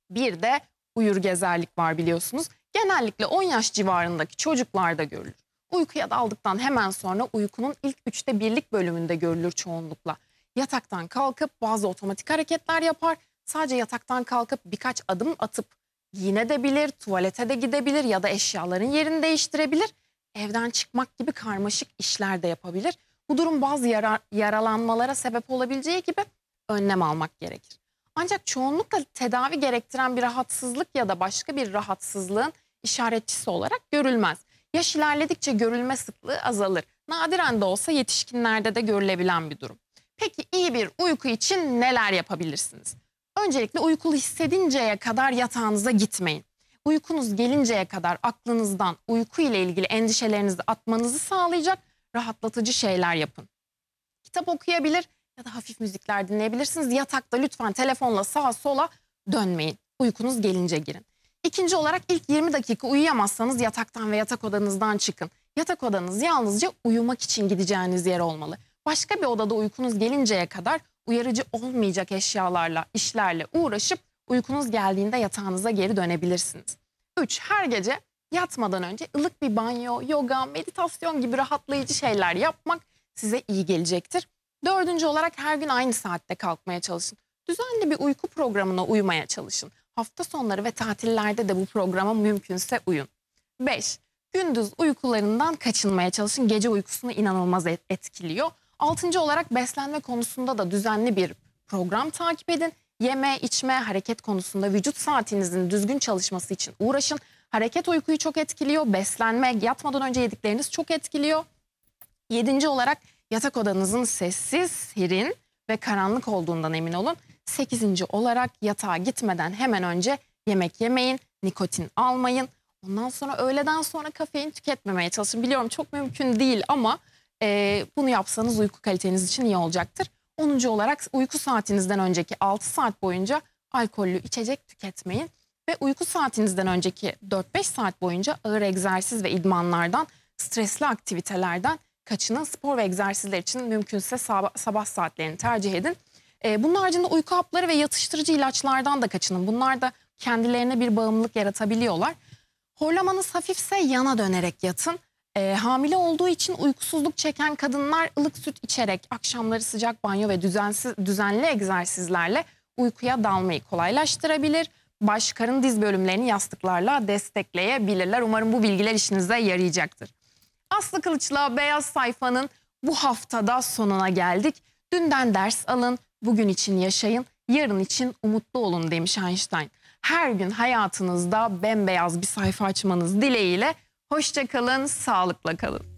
Speaker 1: Bir de uyur gezerlik var biliyorsunuz. Genellikle 10 yaş civarındaki çocuklarda görülür. Uykuya daldıktan hemen sonra uykunun ilk üçte birlik bölümünde görülür çoğunlukla. Yataktan kalkıp bazı otomatik hareketler yapar. Sadece yataktan kalkıp birkaç adım atıp yine de tuvalete de gidebilir ya da eşyaların yerini değiştirebilir. Evden çıkmak gibi karmaşık işler de yapabilir. Bu durum bazı yara, yaralanmalara sebep olabileceği gibi önlem almak gerekir. Ancak çoğunlukla tedavi gerektiren bir rahatsızlık ya da başka bir rahatsızlığın işaretçisi olarak görülmez. Yaş ilerledikçe görülme sıklığı azalır. Nadiren de olsa yetişkinlerde de görülebilen bir durum. Peki iyi bir uyku için neler yapabilirsiniz? Öncelikle uykulu hissedinceye kadar yatağınıza gitmeyin. Uykunuz gelinceye kadar aklınızdan uyku ile ilgili endişelerinizi atmanızı sağlayacak rahatlatıcı şeyler yapın. Kitap okuyabilir ya da hafif müzikler dinleyebilirsiniz. Yatakta lütfen telefonla sağa sola dönmeyin. Uykunuz gelince girin. İkinci olarak ilk 20 dakika uyuyamazsanız yataktan ve yatak odanızdan çıkın. Yatak odanız yalnızca uyumak için gideceğiniz yer olmalı. Başka bir odada uykunuz gelinceye kadar uyarıcı olmayacak eşyalarla, işlerle uğraşıp uykunuz geldiğinde yatağınıza geri dönebilirsiniz. 3. Her gece yatmadan önce ılık bir banyo, yoga, meditasyon gibi rahatlayıcı şeyler yapmak size iyi gelecektir. Dördüncü olarak her gün aynı saatte kalkmaya çalışın. Düzenli bir uyku programına uymaya çalışın. Hafta sonları ve tatillerde de bu programa mümkünse uyun. Beş. Gündüz uykularından kaçınmaya çalışın. Gece uykusunu inanılmaz etkiliyor. Altıncı olarak beslenme konusunda da düzenli bir program takip edin. Yeme, içme, hareket konusunda vücut saatinizin düzgün çalışması için uğraşın. Hareket uykuyu çok etkiliyor. Beslenme, yatmadan önce yedikleriniz çok etkiliyor. Yedinci olarak yatak odanızın sessiz, hirin ve karanlık olduğundan emin olun. Sekizinci olarak yatağa gitmeden hemen önce yemek yemeyin, nikotin almayın. Ondan sonra öğleden sonra kafein tüketmemeye çalışın. Biliyorum çok mümkün değil ama e, bunu yapsanız uyku kaliteniz için iyi olacaktır. Onuncu olarak uyku saatinizden önceki 6 saat boyunca alkollü içecek tüketmeyin ve uyku saatinizden önceki 4-5 saat boyunca ağır egzersiz ve idmanlardan, stresli aktivitelerden kaçının. Spor ve egzersizler için mümkünse sabah, sabah saatlerini tercih edin. E, bunun haricinde uyku hapları ve yatıştırıcı ilaçlardan da kaçının. Bunlar da kendilerine bir bağımlılık yaratabiliyorlar. Horlamanız hafifse yana dönerek yatın. E, hamile olduğu için uykusuzluk çeken kadınlar ılık süt içerek, akşamları sıcak banyo ve düzensiz, düzenli egzersizlerle uykuya dalmayı kolaylaştırabilir baş, karın, diz bölümlerini yastıklarla destekleyebilirler. Umarım bu bilgiler işinize yarayacaktır. Aslı Kılıç'la Beyaz Sayfa'nın bu haftada sonuna geldik. Dünden ders alın, bugün için yaşayın, yarın için umutlu olun demiş Einstein. Her gün hayatınızda bembeyaz bir sayfa açmanız dileğiyle. Hoşçakalın, sağlıkla kalın.